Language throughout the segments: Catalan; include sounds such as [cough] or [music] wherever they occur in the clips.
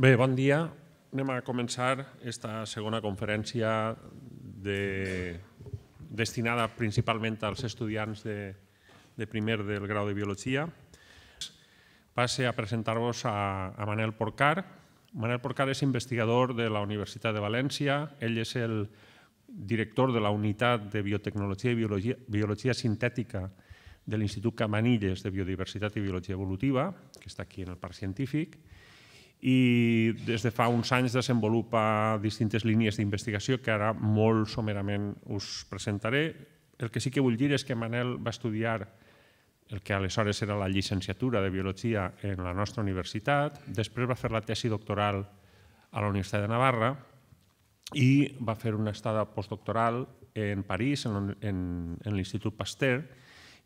Bé, bon dia. Anem a començar esta segona conferència de... destinada principalment als estudiants de, de primer del grau de Biologia. Passe a presentar-vos a, a Manel Porcar. Manel Porcar és investigador de la Universitat de València. Ell és el director de la Unitat de Biotecnologia i Biologia, Biologia Sintètica de l'Institut Camanilles de Biodiversitat i Biologia Evolutiva, que està aquí en el Parc Científic, i des de fa uns anys desenvolupa distintes línies d'investigació que ara molt somerament us presentaré. El que sí que vull dir és que Manel va estudiar el que aleshores era la llicenciatura de Biologia en la nostra universitat, després va fer la tesi doctoral a la Universitat de Navarra i va fer una estada postdoctoral en París, en, en, en l'Institut Pasteur,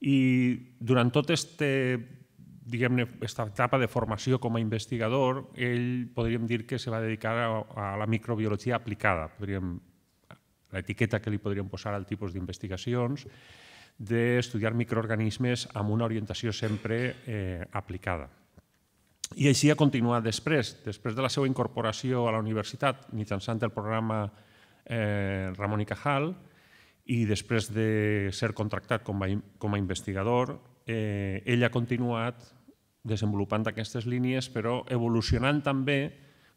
i durant tot aquest diguem-ne, etapa de formació com a investigador, ell podríem dir que se va dedicar a, a la microbiologia aplicada, podríem, l'etiqueta que li podríem posar al tipus d'investigacions, d'estudiar microorganismes amb una orientació sempre eh, aplicada. I així ha continuat després. Després de la seva incorporació a la universitat, mitjançant el programa eh, Ramon i Cajal, i després de ser contractat com a, com a investigador, eh, ell ha continuat desenvolupant aquestes línies, però evolucionant també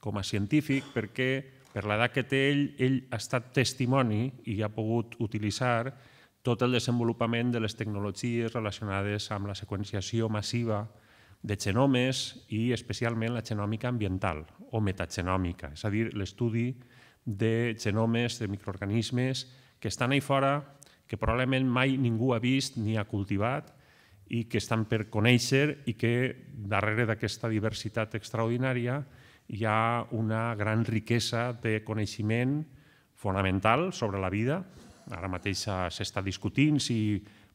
com a científic, perquè per l'edat que té ell, ell ha estat testimoni i ha pogut utilitzar tot el desenvolupament de les tecnologies relacionades amb la seqüenciació massiva de genomes i especialment la genòmica ambiental o metagenòmica, és a dir, l'estudi de genomes de microorganismes que estan ahí fora, que probablement mai ningú ha vist ni ha cultivat, i que estan per conèixer i que darrere d'aquesta diversitat extraordinària hi ha una gran riquesa de coneixement fonamental sobre la vida. Ara mateix eh, s'està discutint si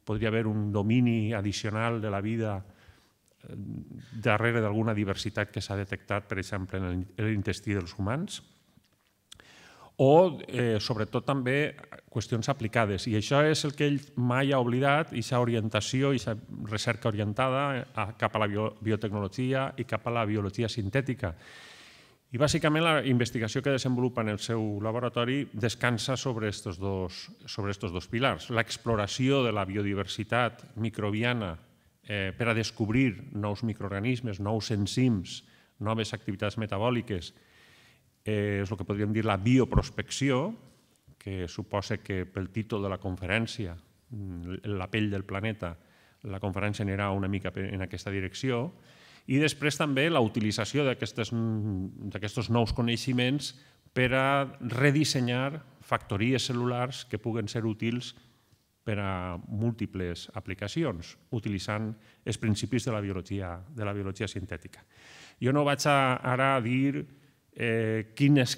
podria haver un domini addicional de la vida eh, darrere d'alguna diversitat que s'ha detectat, per exemple, en l'intestí dels humans o eh, sobretot també qüestions aplicades. I això és el que ell mai ha oblidat, i aquesta orientació, i aquesta recerca orientada a, cap a la bio, biotecnologia i cap a la biologia sintètica. I bàsicament la investigació que desenvolupa en el seu laboratori descansa sobre estos dos, sobre estos dos pilars. L'exploració de la biodiversitat microbiana eh, per a descobrir nous microorganismes, nous enzims, noves activitats metabòliques, és el que podríem dir la bioprospecció, que suposa que pel títol de la conferència, mm, la pell del planeta, la conferència anirà una mica en aquesta direcció, i després també la utilització d'aquests mm, nous coneixements per a redissenyar factories cel·lulars que puguen ser útils per a múltiples aplicacions, utilitzant els principis de la biologia, de la biologia sintètica. Jo no vaig a, ara a dir eh, quines,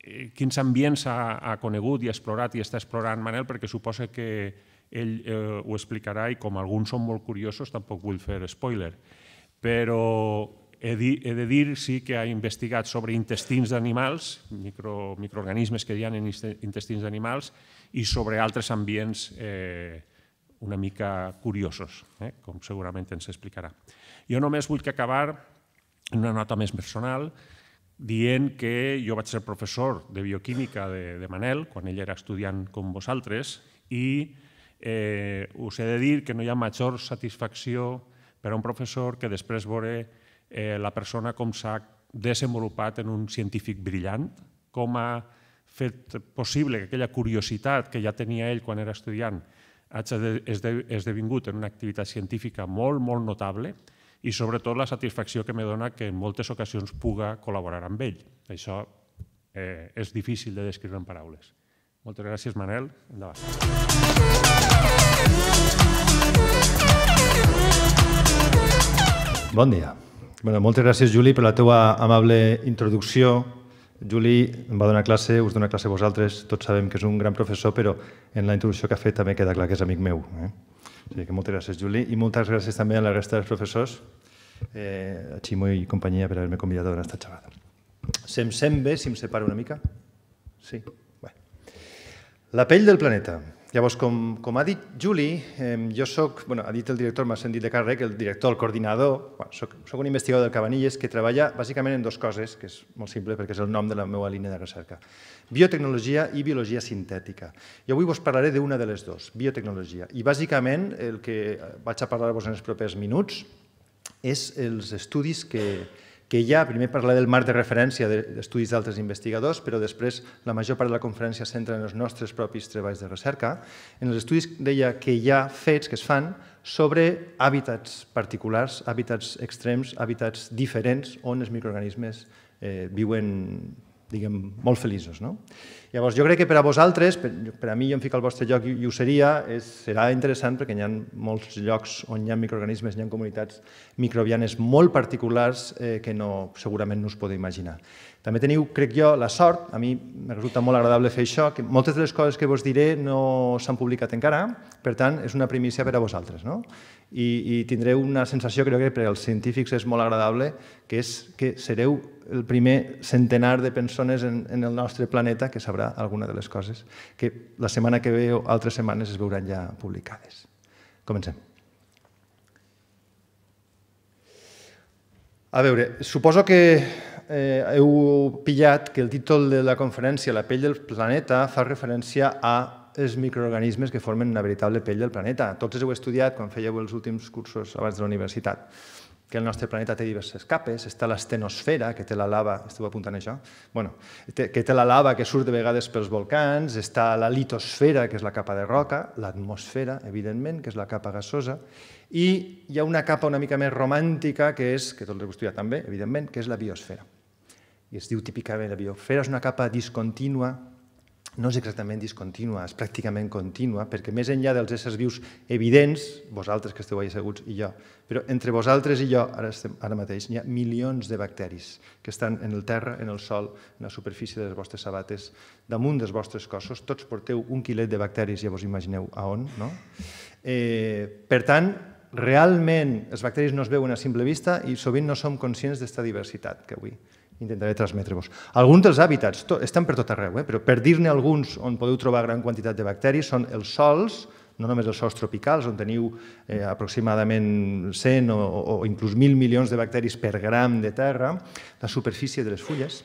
eh, quins ambients ha, ha conegut i ha explorat i està explorant Manel, perquè suposa que ell eh, ho explicarà i com alguns són molt curiosos tampoc vull fer spoiler. Però he, di, he de dir sí que ha investigat sobre intestins d'animals, micro, microorganismes que hi ha en intestins d'animals, i sobre altres ambients eh, una mica curiosos, eh, com segurament ens explicarà. Jo només vull que acabar una nota més personal, dient que jo vaig ser professor de bioquímica de, de Manel, quan ell era estudiant com vosaltres, i eh, us he de dir que no hi ha major satisfacció per a un professor que després veure eh, la persona com s'ha desenvolupat en un científic brillant, com ha fet possible que aquella curiositat que ja tenia ell quan era estudiant hagi esdevingut en una activitat científica molt, molt notable, i sobretot la satisfacció que me dona que en moltes ocasions puga col·laborar amb ell. Això eh, és difícil de descriure en paraules. Moltes gràcies, Manel. Endavant. Bon dia. Bueno, moltes gràcies, Juli, per la teua amable introducció. Juli em va donar classe, us dona classe vosaltres, tots sabem que és un gran professor, però en la introducció que ha fet també queda clar que és amic meu. Eh? O sigui que moltes gràcies, Juli, i moltes gràcies també a la resta dels professors, eh, a Ximo i companyia, per haver-me convidat a donar aquesta xerrada. Se'm sent bé si em separo una mica? Sí? Bé. La pell del planeta. Llavors, com, com ha dit Juli, eh, jo soc, bueno, ha dit el director, m'ha sentit de càrrec, el director, el coordinador, bueno, soc, soc un investigador del Cabanilles que treballa bàsicament en dues coses, que és molt simple perquè és el nom de la meva línia de recerca, biotecnologia i biologia sintètica. I avui vos parlaré d'una de les dues, biotecnologia. I bàsicament el que vaig a parlar-vos en els propers minuts és els estudis que, que hi ha, primer parla del marc de referència d'estudis d'altres investigadors, però després la major part de la conferència centra en els nostres propis treballs de recerca. En els estudis deia que hi ha fets que es fan sobre hàbitats particulars, hàbitats extrems, hàbitats diferents on els microorganismes eh, viuen diguem, molt feliços. No? Llavors, jo crec que per a vosaltres, per, per a mi, jo em fico al vostre lloc i, i ho seria, és, serà interessant perquè hi ha molts llocs on hi ha microorganismes, hi ha comunitats microbianes molt particulars eh, que no, segurament no us podeu imaginar. També teniu, crec jo, la sort, a mi me resulta molt agradable fer això, que moltes de les coses que vos diré no s'han publicat encara, per tant, és una primícia per a vosaltres. No? I, I tindreu una sensació, crec que per als científics és molt agradable, que és que sereu el primer centenar de persones en, en el nostre planeta que sabrà alguna de les coses que la setmana que ve o altres setmanes es veuran ja publicades. Comencem. A veure, suposo que eh, heu pillat que el títol de la conferència La pell del planeta fa referència a els microorganismes que formen una veritable pell del planeta. Tots els heu estudiat quan fèieu els últims cursos abans de la universitat que el nostre planeta té diverses capes, està l'estenosfera, que té la lava, esteu apuntant això? Bueno, que té la lava que surt de vegades pels volcans, està la litosfera, que és la capa de roca, l'atmosfera, evidentment, que és la capa gasosa, i hi ha una capa una mica més romàntica, que és, que tots l'heu estudiat també, evidentment, que és la biosfera. I es diu típicament, la biosfera és una capa discontínua no és exactament discontínua, és pràcticament contínua, perquè més enllà dels éssers vius evidents, vosaltres que esteu asseguts i jo, però entre vosaltres i jo, ara, estem, ara mateix, hi ha milions de bacteris que estan en el terra, en el sol, en la superfície de les vostres sabates, damunt dels vostres cossos, tots porteu un quilet de bacteris, ja vos imagineu a on, no? Eh, per tant, realment els bacteris no es veuen a simple vista i sovint no som conscients d'esta diversitat que avui intentaré transmetre-vos. Alguns dels hàbitats to, estan per tot arreu, eh? però per dir-ne alguns on podeu trobar gran quantitat de bacteris són els sols, no només els sols tropicals, on teniu eh, aproximadament 100 o, o, o inclús 1.000 milions de bacteris per gram de terra, la superfície de les fulles,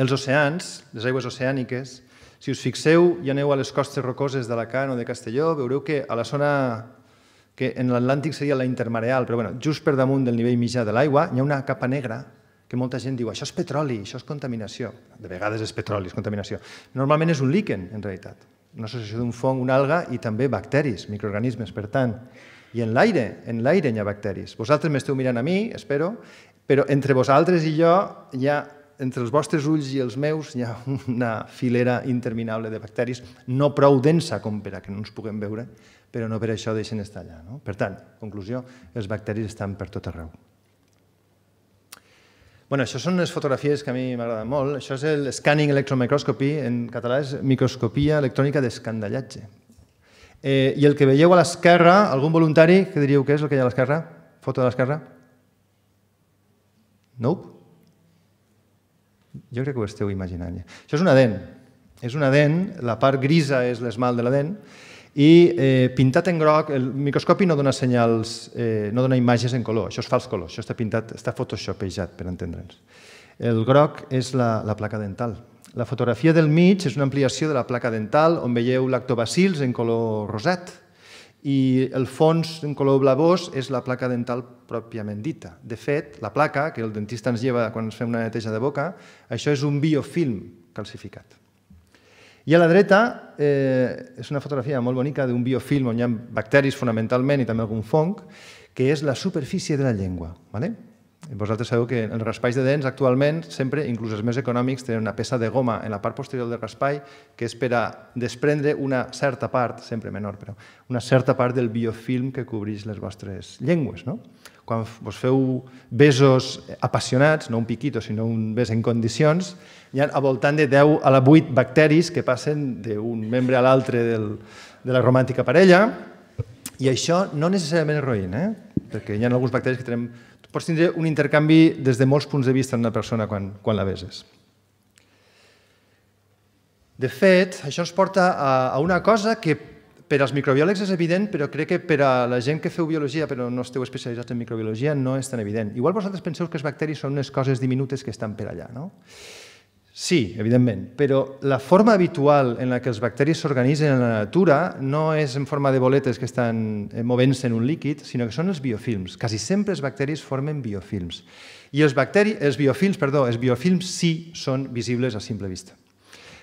els oceans, les aigües oceàniques, si us fixeu i aneu a les costes rocoses d'Alacant o de Castelló, veureu que a la zona que en l'Atlàntic seria la intermareal, però bueno, just per damunt del nivell mitjà de l'aigua hi ha una capa negra que molta gent diu això és petroli, això és contaminació. De vegades és petroli, és contaminació. Normalment és un líquen, en realitat. Una associació d'un fong, una alga i també bacteris, microorganismes, per tant. I en l'aire, en l'aire hi ha bacteris. Vosaltres m'esteu mirant a mi, espero, però entre vosaltres i jo hi ha entre els vostres ulls i els meus hi ha una filera interminable de bacteris, no prou densa com per a que no ens puguem veure, però no per això deixen estar allà. No? Per tant, conclusió, els bacteris estan per tot arreu. Bueno, això són unes fotografies que a mi m'agraden molt. Això és el scanning electromicroscopy, en català és microscopia electrònica d'escandallatge. Eh, I el que veieu a l'esquerra, algun voluntari, que diríeu que és el que hi ha a l'esquerra? Foto de l'esquerra? Nope? Jo crec que ho esteu imaginant. Això és una dent. És una dent, la part grisa és l'esmalt de la dent, i eh, pintat en groc, el microscopi no dona senyals, eh, no dona imatges en color, això és fals color, això està pintat, està photoshopejat, per entendre'ns. El groc és la, la placa dental. La fotografia del mig és una ampliació de la placa dental on veieu lactobacils en color rosat i el fons en color blavós és la placa dental pròpiament dita. De fet, la placa que el dentista ens lleva quan ens fem una neteja de boca, això és un biofilm calcificat. I a la dreta eh, és una fotografia molt bonica d'un biofilm on hi ha bacteris fonamentalment i també algun fong, que és la superfície de la llengua. ¿vale? Vosaltres sabeu que els raspalls de dents actualment sempre, inclús els més econòmics, tenen una peça de goma en la part posterior del raspall que és per a desprendre una certa part, sempre menor, però una certa part del biofilm que cobreix les vostres llengües. No? quan vos feu besos apassionats, no un piquito, sinó un bes en condicions, hi ha al voltant de 10 a la 8 bacteris que passen d'un membre a l'altre de la romàntica parella, i això no necessàriament és roïn, eh? perquè hi ha alguns bacteris que tenen... Pots tindre un intercanvi des de molts punts de vista en una persona quan, quan la beses. De fet, això ens porta a, a una cosa que per als microbiòlegs és evident, però crec que per a la gent que feu biologia però no esteu especialitzats en microbiologia no és tan evident. Igual vosaltres penseu que els bacteris són unes coses diminutes que estan per allà, no? Sí, evidentment, però la forma habitual en la que els bacteris s'organitzen en la natura no és en forma de boletes que estan eh, movent-se en un líquid, sinó que són els biofilms. Quasi sempre els bacteris formen biofilms. I els, bacteri, els biofilms, perdó, els biofilms sí són visibles a simple vista.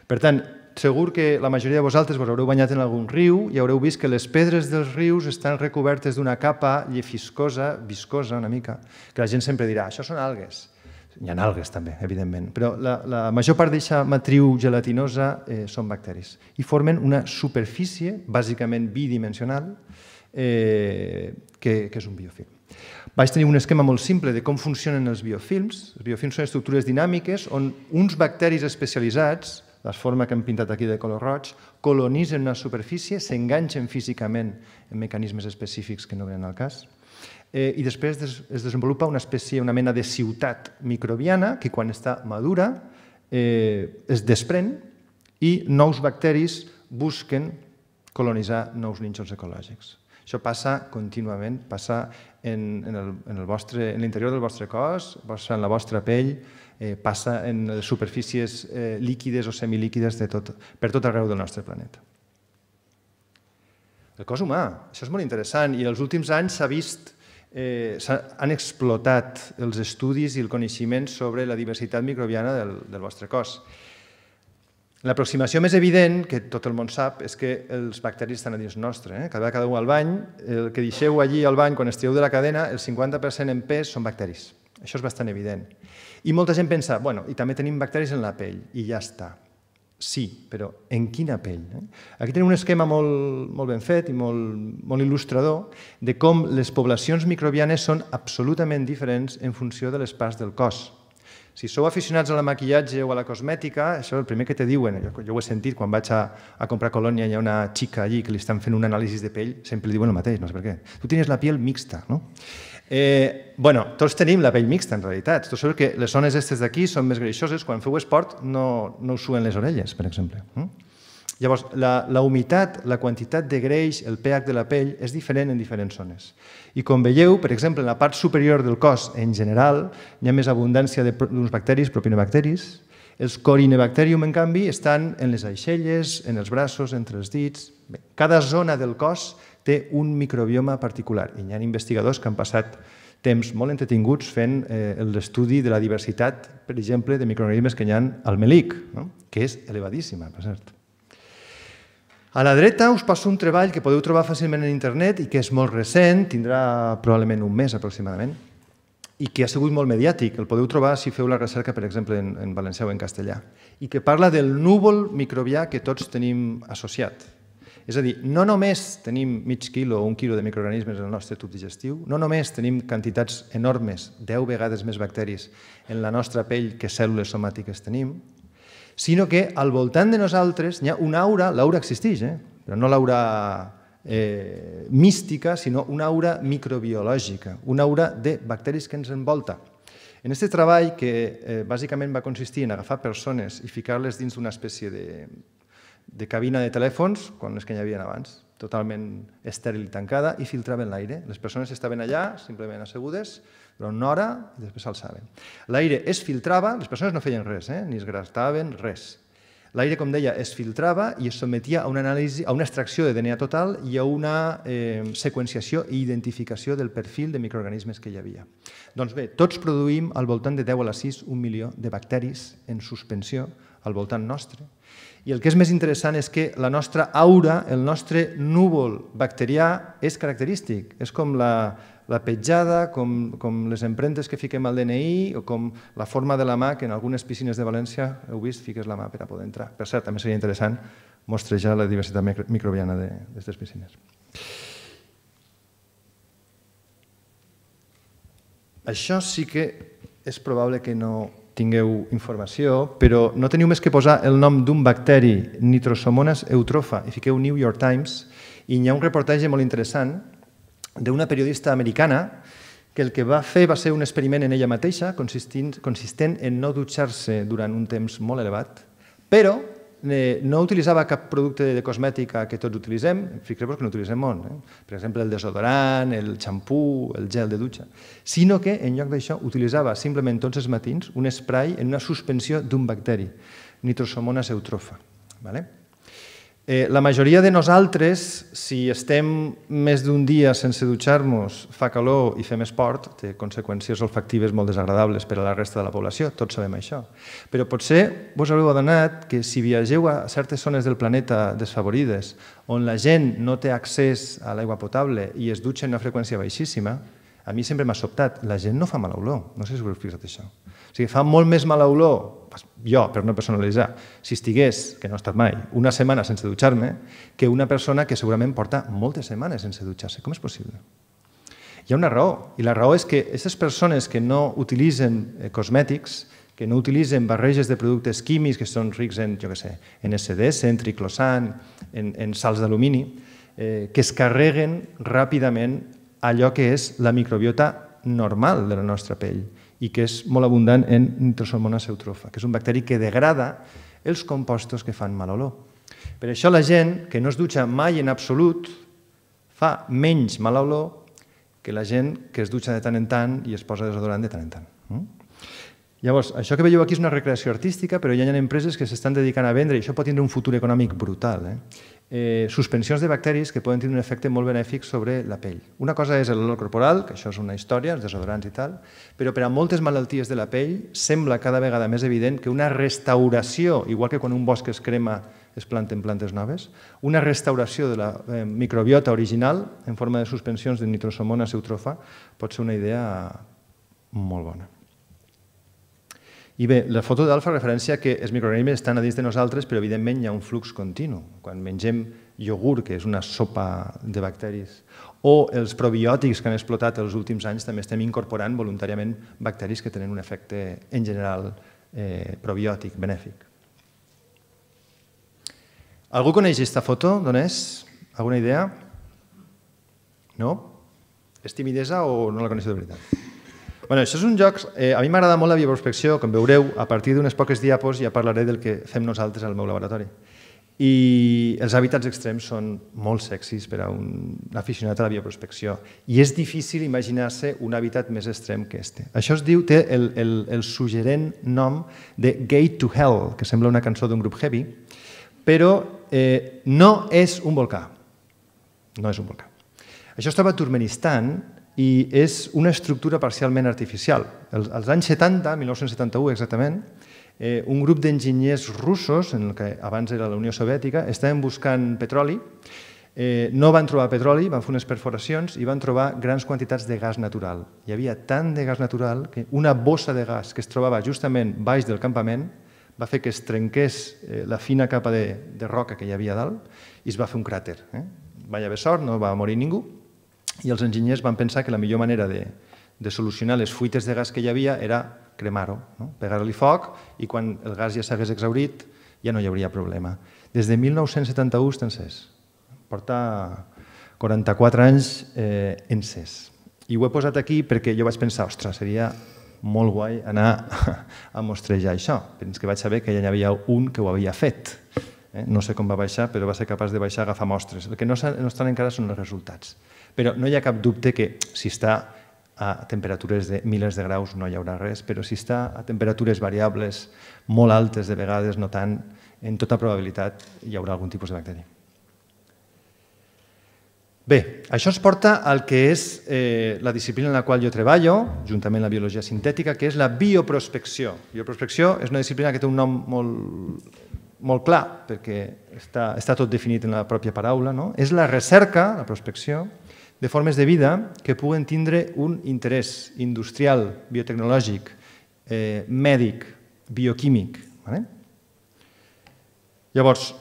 Per tant, Segur que la majoria de vosaltres vos haureu banyat en algun riu i haureu vist que les pedres dels rius estan recobertes d'una capa llefiscosa, viscosa una mica, que la gent sempre dirà, això són algues. Hi ha algues també, evidentment, però la, la major part d'aquesta matriu gelatinosa eh, són bacteris i formen una superfície, bàsicament bidimensional, eh, que, que és un biofilm. Vaig tenir un esquema molt simple de com funcionen els biofilms. Els biofilms són estructures dinàmiques on uns bacteris especialitzats les formes que hem pintat aquí de color roig, colonitzen una superfície, s'enganxen físicament en mecanismes específics que no venen al cas, eh, i després es desenvolupa una espècie, una mena de ciutat microbiana que quan està madura eh, es desprèn i nous bacteris busquen colonitzar nous nínxols ecològics. Això passa contínuament, passa en, en l'interior del vostre cos, passa en la vostra pell, eh, passa en superfícies eh, líquides o semilíquides de tot, per tot arreu del nostre planeta. El cos humà, això és molt interessant, i els últims anys s'ha vist eh, han explotat els estudis i el coneixement sobre la diversitat microbiana del, del vostre cos. L'aproximació més evident, que tot el món sap, és que els bacteris estan a dins nostre. Eh? Cada vegada cadeu al bany, el que deixeu allí al bany quan estigueu de la cadena, el 50% en pes són bacteris. Això és bastant evident. I molta gent pensa, bueno, i també tenim bacteris en la pell, i ja està. Sí, però en quina pell? Eh? Aquí tenim un esquema molt, molt ben fet i molt, molt il·lustrador de com les poblacions microbianes són absolutament diferents en funció de les parts del cos. Si sou aficionats a la maquillatge o a la cosmètica, això és el primer que te diuen. Jo, jo ho he sentit quan vaig a, a comprar a Colònia, hi ha una xica allí que li estan fent un anàlisi de pell, sempre li diuen el mateix, no sé per què. Tu tens la pell mixta, no? Eh, bueno, tots tenim la pell mixta, en realitat. Tot sabeu que les zones aquestes d'aquí són més greixoses. Quan feu esport no, no us suen les orelles, per exemple. Mm? Llavors, la, la humitat, la quantitat de greix, el pH de la pell, és diferent en diferents zones. I com veieu, per exemple, en la part superior del cos, en general, hi ha més abundància d'uns bacteris, propinobacteris. Els corinebacterium, en canvi, estan en les aixelles, en els braços, entre els dits... Bé, cada zona del cos té un microbioma particular. I hi ha investigadors que han passat temps molt entretinguts fent eh, l'estudi de la diversitat, per exemple, de microorganismes que hi ha al melic, no? que és elevadíssima, per cert. A la dreta us passo un treball que podeu trobar fàcilment en internet i que és molt recent, tindrà probablement un mes aproximadament, i que ha sigut molt mediàtic. El podeu trobar si feu la recerca, per exemple, en, en valencià o en castellà. I que parla del núvol microbià que tots tenim associat. És a dir, no només tenim mig quilo o un quilo de microorganismes en el nostre tub digestiu, no només tenim quantitats enormes, 10 vegades més bacteris en la nostra pell que cèl·lules somàtiques tenim, sinó que al voltant de nosaltres hi ha una aura, l'aura existeix, eh? però no l'aura eh, mística, sinó una aura microbiològica, una aura de bacteris que ens envolta. En aquest treball, que eh, bàsicament va consistir en agafar persones i ficar-les dins d'una espècie de de cabina de telèfons com les que hi havia abans, totalment estèril i tancada, i filtraven l'aire. Les persones estaven allà, simplement assegudes, durant una hora, i després s'alçaven. L'aire es filtrava, les persones no feien res, eh? ni es gastaven, res. L'aire, com deia, es filtrava i es sometia a una, anàlisi, a una extracció de DNA total i a una eh, seqüenciació i identificació del perfil de microorganismes que hi havia. Doncs bé, tots produïm al voltant de 10 a la 6 un milió de bacteris en suspensió al voltant nostre i el que és més interessant és que la nostra aura, el nostre núvol bacterià, és característic. És com la, la petjada, com, com les empremtes que fiquem al DNI o com la forma de la mà, que en algunes piscines de València, heu vist, fiques la mà per a poder entrar. Per cert, també seria interessant mostrejar la diversitat microbiana d'aquestes piscines. Això sí que és probable que no tingueu informació, però no teniu més que posar el nom d'un bacteri, nitrosomonas eutrofa, i fiqueu New York Times, i hi ha un reportatge molt interessant d'una periodista americana que el que va fer va ser un experiment en ella mateixa, consistent, consistent en no dutxar-se durant un temps molt elevat, però Eh, no utilitzava cap producte de cosmètica que tots utilitzem, fixeu-vos que no utilitzem molt, eh? per exemple el desodorant, el xampú, el gel de dutxa, sinó que en lloc d'això utilitzava simplement tots els matins un spray en una suspensió d'un bacteri, nitrosomonas eutrofa. Vale? Eh, la majoria de nosaltres, si estem més d'un dia sense dutxar-nos, fa calor i fem esport, té conseqüències olfactives molt desagradables per a la resta de la població, tots sabem això. Però potser vos haureu adonat que si viatgeu a certes zones del planeta desfavorides, on la gent no té accés a l'aigua potable i es dutxa en una freqüència baixíssima, a mi sempre m'ha sobtat, la gent no fa mala olor, no sé si us heu fixat això. O sigui, fa molt més mala olor jo, per no personalitzar, si estigués, que no ha estat mai, una setmana sense dutxar-me, que una persona que segurament porta moltes setmanes sense dutxar-se. Com és possible? Hi ha una raó, i la raó és que aquestes persones que no utilitzen eh, cosmètics, que no utilitzen barreges de productes químics que són rics en, jo què sé, en SDS, en triclosan, en, en salts d'alumini, eh, que es carreguen ràpidament allò que és la microbiota normal de la nostra pell i que és molt abundant en nitrosomonas eutrofa, que és un bacteri que degrada els compostos que fan mal olor. Per això la gent que no es dutxa mai en absolut fa menys mal olor que la gent que es dutxa de tant en tant i es posa desodorant de tant en tant. Hm? Llavors, això que veieu aquí és una recreació artística, però ja hi ha empreses que s'estan dedicant a vendre i això pot tindre un futur econòmic brutal. Eh? eh, suspensions de bacteris que poden tenir un efecte molt benèfic sobre la pell. Una cosa és l'olor corporal, que això és una història, els desodorants i tal, però per a moltes malalties de la pell sembla cada vegada més evident que una restauració, igual que quan un bosc es crema es planten plantes noves, una restauració de la eh, microbiota original en forma de suspensions de nitrosomonas eutrofa pot ser una idea molt bona. I bé, la foto dalt fa referència que els microorganismes estan a dins de nosaltres, però evidentment hi ha un flux continu. Quan mengem iogurt, que és una sopa de bacteris, o els probiòtics que han explotat els últims anys, també estem incorporant voluntàriament bacteris que tenen un efecte, en general, eh, probiòtic, benèfic. Algú coneix aquesta foto? D'on és? Alguna idea? No? És timidesa o no la coneixeu de veritat? bueno, això és un joc... Eh, a mi m'agrada molt la bioprospecció, com veureu, a partir d'unes poques diapos ja parlaré del que fem nosaltres al meu laboratori. I els hàbitats extrems són molt sexis per a un aficionat a la bioprospecció. I és difícil imaginar-se un hàbitat més extrem que este. Això es diu, té el, el, el suggerent nom de Gate to Hell, que sembla una cançó d'un grup heavy, però eh, no és un volcà. No és un volcà. Això estava a Turmenistan i és una estructura parcialment artificial. Els, als anys 70, 1971 exactament, eh, un grup d'enginyers russos, en el que abans era la Unió Soviètica, estaven buscant petroli, eh, no van trobar petroli, van fer unes perforacions i van trobar grans quantitats de gas natural. Hi havia tant de gas natural que una bossa de gas que es trobava justament baix del campament va fer que es trenqués eh, la fina capa de, de roca que hi havia dalt i es va fer un cràter. Eh? Va haver sort, no va morir ningú, i els enginyers van pensar que la millor manera de, de solucionar les fuites de gas que hi havia era cremar-ho, no? pegar-li foc i quan el gas ja s'hagués exaurit ja no hi hauria problema. Des de 1971 està encès. Porta 44 anys eh, encès. I ho he posat aquí perquè jo vaig pensar, ostres, seria molt guai anar [laughs] a mostrejar això. Fins que vaig saber que ja hi havia un que ho havia fet. Eh? No sé com va baixar, però va ser capaç de baixar a agafar mostres. El que no, no estan encara són els resultats. Però no hi ha cap dubte que si està a temperatures de milers de graus no hi haurà res, però si està a temperatures variables molt altes de vegades, no tant, en tota probabilitat hi haurà algun tipus de bacteri. Bé, això ens porta al que és eh, la disciplina en la qual jo treballo, juntament amb la biologia sintètica, que és la bioprospecció. Bioprospecció és una disciplina que té un nom molt, molt clar, perquè està, està tot definit en la pròpia paraula. No? És la recerca, la prospecció, de formes de vida que puguen tindre un interès industrial, biotecnològic, eh, mèdic, bioquímic. Vale? Llavors,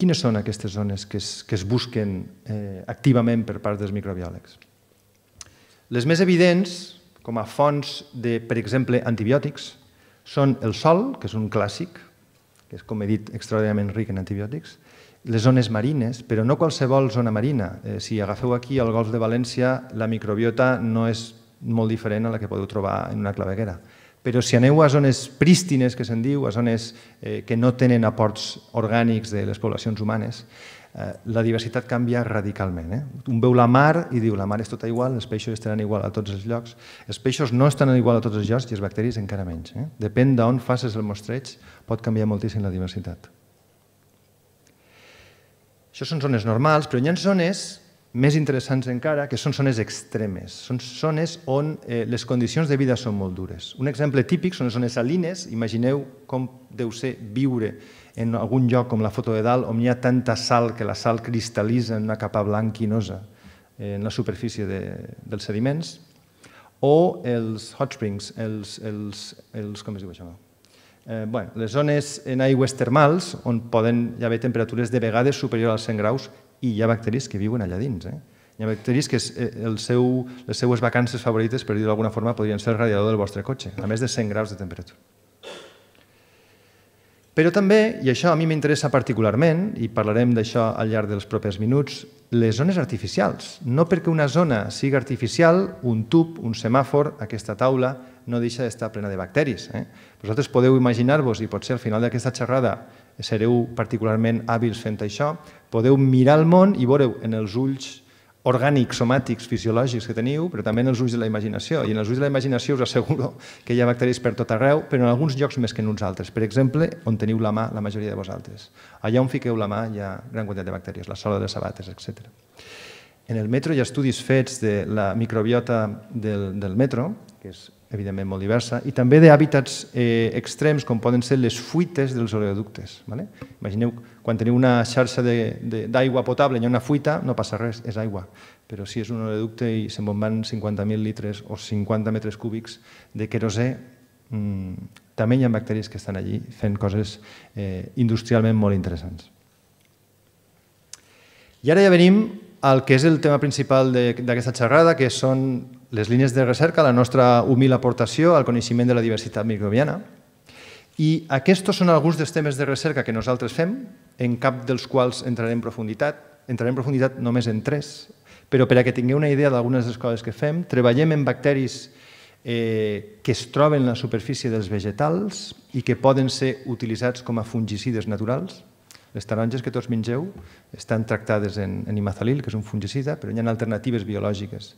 quines són aquestes zones que es, que es busquen eh, activament per part dels microbiòlegs? Les més evidents, com a fonts de, per exemple, antibiòtics, són el sol, que és un clàssic, que és, com he dit, extraordinàriament ric en antibiòtics, les zones marines, però no qualsevol zona marina. Eh, si agafeu aquí el golf de València, la microbiota no és molt diferent a la que podeu trobar en una claveguera. Però si aneu a zones prístines, que se'n diu, a zones eh, que no tenen aports orgànics de les poblacions humanes, eh, la diversitat canvia radicalment. Eh? Un veu la mar i diu la mar és tota igual, els peixos estaran igual a tots els llocs. Els peixos no estan igual a tots els llocs i els bacteris encara menys. Eh? Depèn d'on facis el mostreig, pot canviar moltíssim la diversitat. Això són zones normals, però hi ha zones més interessants encara, que són zones extremes, són zones on eh, les condicions de vida són molt dures. Un exemple típic són les zones salines, imagineu com deu ser viure en algun lloc com la foto de dalt, on hi ha tanta sal que la sal cristal·litza en una capa blanquinosa eh, en la superfície de, dels sediments, o els hot springs, els, els, els com es diu això? eh, bueno, les zones en aigües termals, on poden hi haver temperatures de vegades superior als 100 graus, i hi ha bacteris que viuen allà dins. Eh? Hi ha bacteris que és, eh, el seu, les seues vacances favorites, per dir-ho d'alguna forma, podrien ser el radiador del vostre cotxe, a més de 100 graus de temperatura. Però també, i això a mi m'interessa particularment, i parlarem d'això al llarg dels propers minuts, les zones artificials. No perquè una zona sigui artificial, un tub, un semàfor, aquesta taula, no deixa d'estar plena de bacteris. Eh? Vosaltres podeu imaginar-vos, i potser al final d'aquesta xerrada sereu particularment hàbils fent això, podeu mirar el món i veureu en els ulls orgànics, somàtics, fisiològics que teniu, però també en els ulls de la imaginació. I en els ulls de la imaginació us asseguro que hi ha bacteris per tot arreu, però en alguns llocs més que en uns altres. Per exemple, on teniu la mà la majoria de vosaltres. Allà on fiqueu la mà hi ha gran quantitat de bacteris, la sola de les sabates, etc. En el metro hi ha estudis fets de la microbiota del, del metro, que és evidentment molt diversa, i també d'hàbitats eh, extrems com poden ser les fuites dels oleoductes. Vale? Imagineu, quan teniu una xarxa d'aigua potable i hi ha una fuita, no passa res, és aigua. Però si és un oleoducte i se'n van 50.000 litres o 50 metres cúbics de querosè, mmm, també hi ha bacteris que estan allí fent coses eh, industrialment molt interessants. I ara ja venim al que és el tema principal d'aquesta xerrada, que són les línies de recerca, la nostra humil aportació al coneixement de la diversitat microbiana. I aquests són alguns dels temes de recerca que nosaltres fem, en cap dels quals entrarem en profunditat. Entrarem en profunditat només en tres, però per a que tingueu una idea d'algunes de les coses que fem, treballem en bacteris eh, que es troben en la superfície dels vegetals i que poden ser utilitzats com a fungicides naturals. Les taronges que tots mengeu estan tractades en, en imazalil, que és un fungicida, però hi ha alternatives biològiques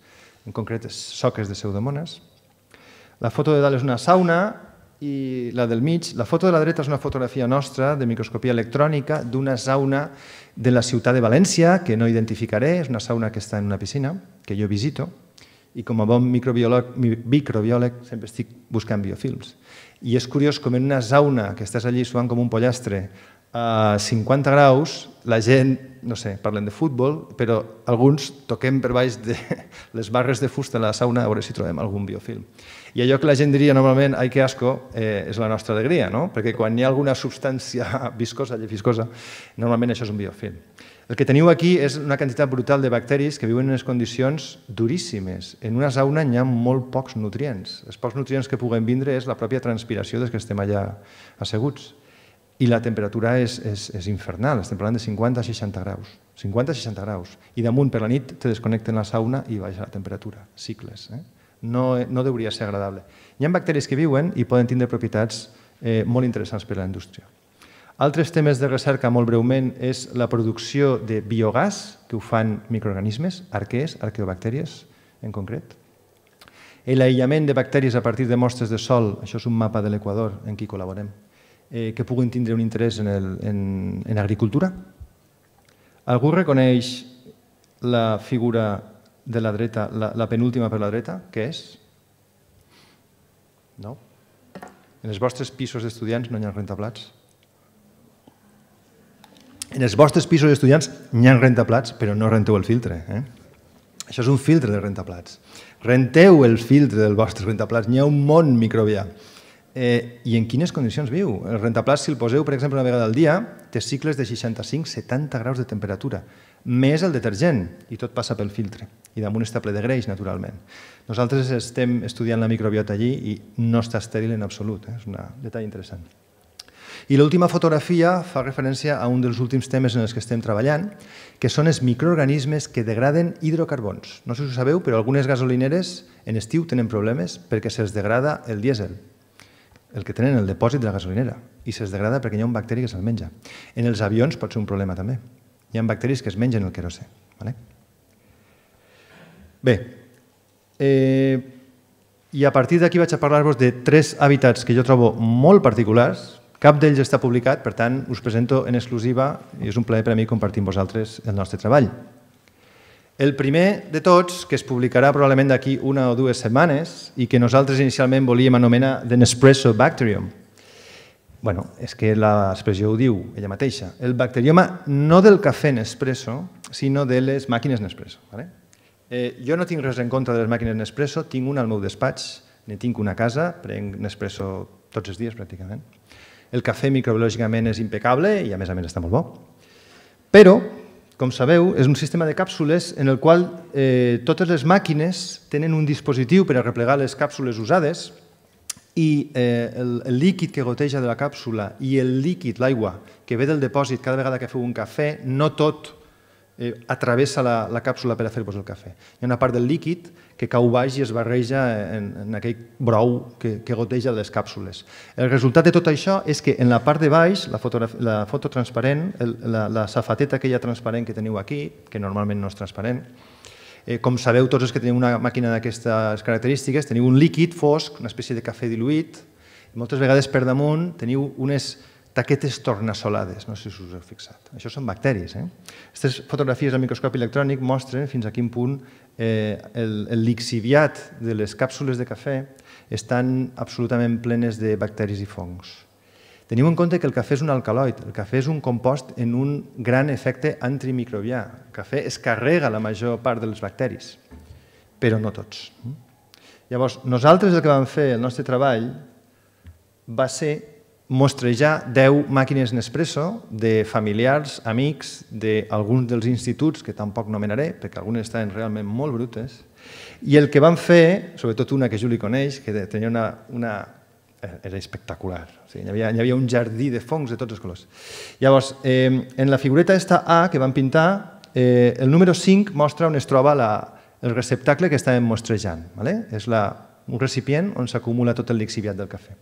en concret és soques de pseudomones. La foto de dalt és una sauna i la del mig, la foto de la dreta és una fotografia nostra de microscopia electrònica d'una sauna de la ciutat de València, que no identificaré, és una sauna que està en una piscina, que jo visito, i com a bon microbiòleg, microbiòleg sempre estic buscant biofilms. I és curiós com en una sauna que estàs allí suant com un pollastre, a 50 graus, la gent, no sé, parlem de futbol, però alguns toquem per baix de [laughs] les barres de fusta a la sauna a veure si trobem algun biofilm. I allò que la gent diria normalment, ai que asco, eh, és la nostra alegria, no? Perquè quan hi ha alguna substància [laughs] viscosa, llefiscosa, normalment això és un biofilm. El que teniu aquí és una quantitat brutal de bacteris que viuen en unes condicions duríssimes. En una sauna hi ha molt pocs nutrients. Els pocs nutrients que puguem vindre és la pròpia transpiració dels que estem allà asseguts i la temperatura és, és, és infernal, estem parlant de 50 a 60 graus. 50 a 60 graus. I damunt, per la nit, te desconnecten la sauna i baixa la temperatura. Cicles. Eh? No, no hauria ser agradable. Hi ha bacteris que viuen i poden tindre propietats eh, molt interessants per a la indústria. Altres temes de recerca, molt breument, és la producció de biogàs, que ho fan microorganismes, arquees, arqueobactèries en concret. L'aïllament de bacteris a partir de mostres de sol, això és un mapa de l'Equador en qui col·laborem eh, que puguin tindre un interès en, el, en, en agricultura? Algú reconeix la figura de la dreta, la, la penúltima per la dreta, què és? No? En els vostres pisos d'estudiants no hi ha rentaplats? En els vostres pisos d'estudiants n'hi ha rentaplats, però no renteu el filtre. Eh? Això és un filtre de rentaplats. Renteu el filtre del vostre rentaplats. N'hi ha un món microbià. Eh, I en quines condicions viu? El rentaplast, si el poseu, per exemple, una vegada al dia, té cicles de 65-70 graus de temperatura, més el detergent, i tot passa pel filtre. I damunt està ple de greix, naturalment. Nosaltres estem estudiant la microbiota allí i no està estèril en absolut. Eh? És un detall interessant. I l'última fotografia fa referència a un dels últims temes en els que estem treballant, que són els microorganismes que degraden hidrocarbons. No sé si ho sabeu, però algunes gasolineres en estiu tenen problemes perquè se'ls degrada el dièsel, el que tenen el depòsit de la gasolinera i se'ls degrada perquè hi ha un bacteri que se'l menja. En els avions pot ser un problema també. Hi ha bacteris que es mengen el querosè. Vale? Bé, eh, i a partir d'aquí vaig a parlar-vos de tres hàbitats que jo trobo molt particulars, cap d'ells està publicat, per tant, us presento en exclusiva i és un plaer per a mi compartir amb vosaltres el nostre treball. El primer de tots, que es publicarà probablement d'aquí una o dues setmanes i que nosaltres inicialment volíem anomenar The Nespresso Bacterium. bueno, és que l'expressió ho diu ella mateixa. El bacterioma no del cafè Nespresso, sinó de les màquines Nespresso. Vale? Eh, jo no tinc res en contra de les màquines Nespresso, tinc una al meu despatx, ne tinc una a casa, prenc Nespresso tots els dies pràcticament. El cafè microbiològicament és impecable i a més a més està molt bo. Però com sabeu, és un sistema de càpsules en el qual eh, totes les màquines tenen un dispositiu per a replegar les càpsules usades i eh, el, el líquid que goteja de la càpsula i el líquid, l'aigua, que ve del depòsit cada vegada que feu un cafè, no tot eh, travessa la, la càpsula per a fer-vos el cafè. Hi ha una part del líquid que cau baix i es barreja en, en aquell brou que, que goteja les càpsules. El resultat de tot això és que en la part de baix, la foto, la foto transparent, el, la, la safateta aquella transparent que teniu aquí, que normalment no és transparent, eh, com sabeu tots els que teniu una màquina d'aquestes característiques, teniu un líquid fosc, una espècie de cafè diluït, i moltes vegades per damunt teniu unes taquetes tornasolades, no sé si us heu fixat. Això són bacteris. Eh? Aquestes fotografies del microscopi electrònic mostren fins a quin punt eh, el, el lixiviat de les càpsules de cafè estan absolutament plenes de bacteris i fongs. Tenim en compte que el cafè és un alcaloid, el cafè és un compost en un gran efecte antimicrobià. El cafè es carrega la major part dels bacteris, però no tots. Llavors, nosaltres el que vam fer, el nostre treball, va ser mostrejar 10 màquines Nespresso de familiars, amics, d'alguns dels instituts, que tampoc nomenaré, perquè algunes estaven realment molt brutes, i el que van fer, sobretot una que Juli coneix, que tenia una... una eh, era espectacular. O sigui, hi, havia, hi havia un jardí de fongs de tots els colors. Llavors, eh, en la figureta esta A que van pintar, eh, el número 5 mostra on es troba la, el receptacle que estàvem mostrejant. Vale? És la, un recipient on s'acumula tot el lixiviat del cafè.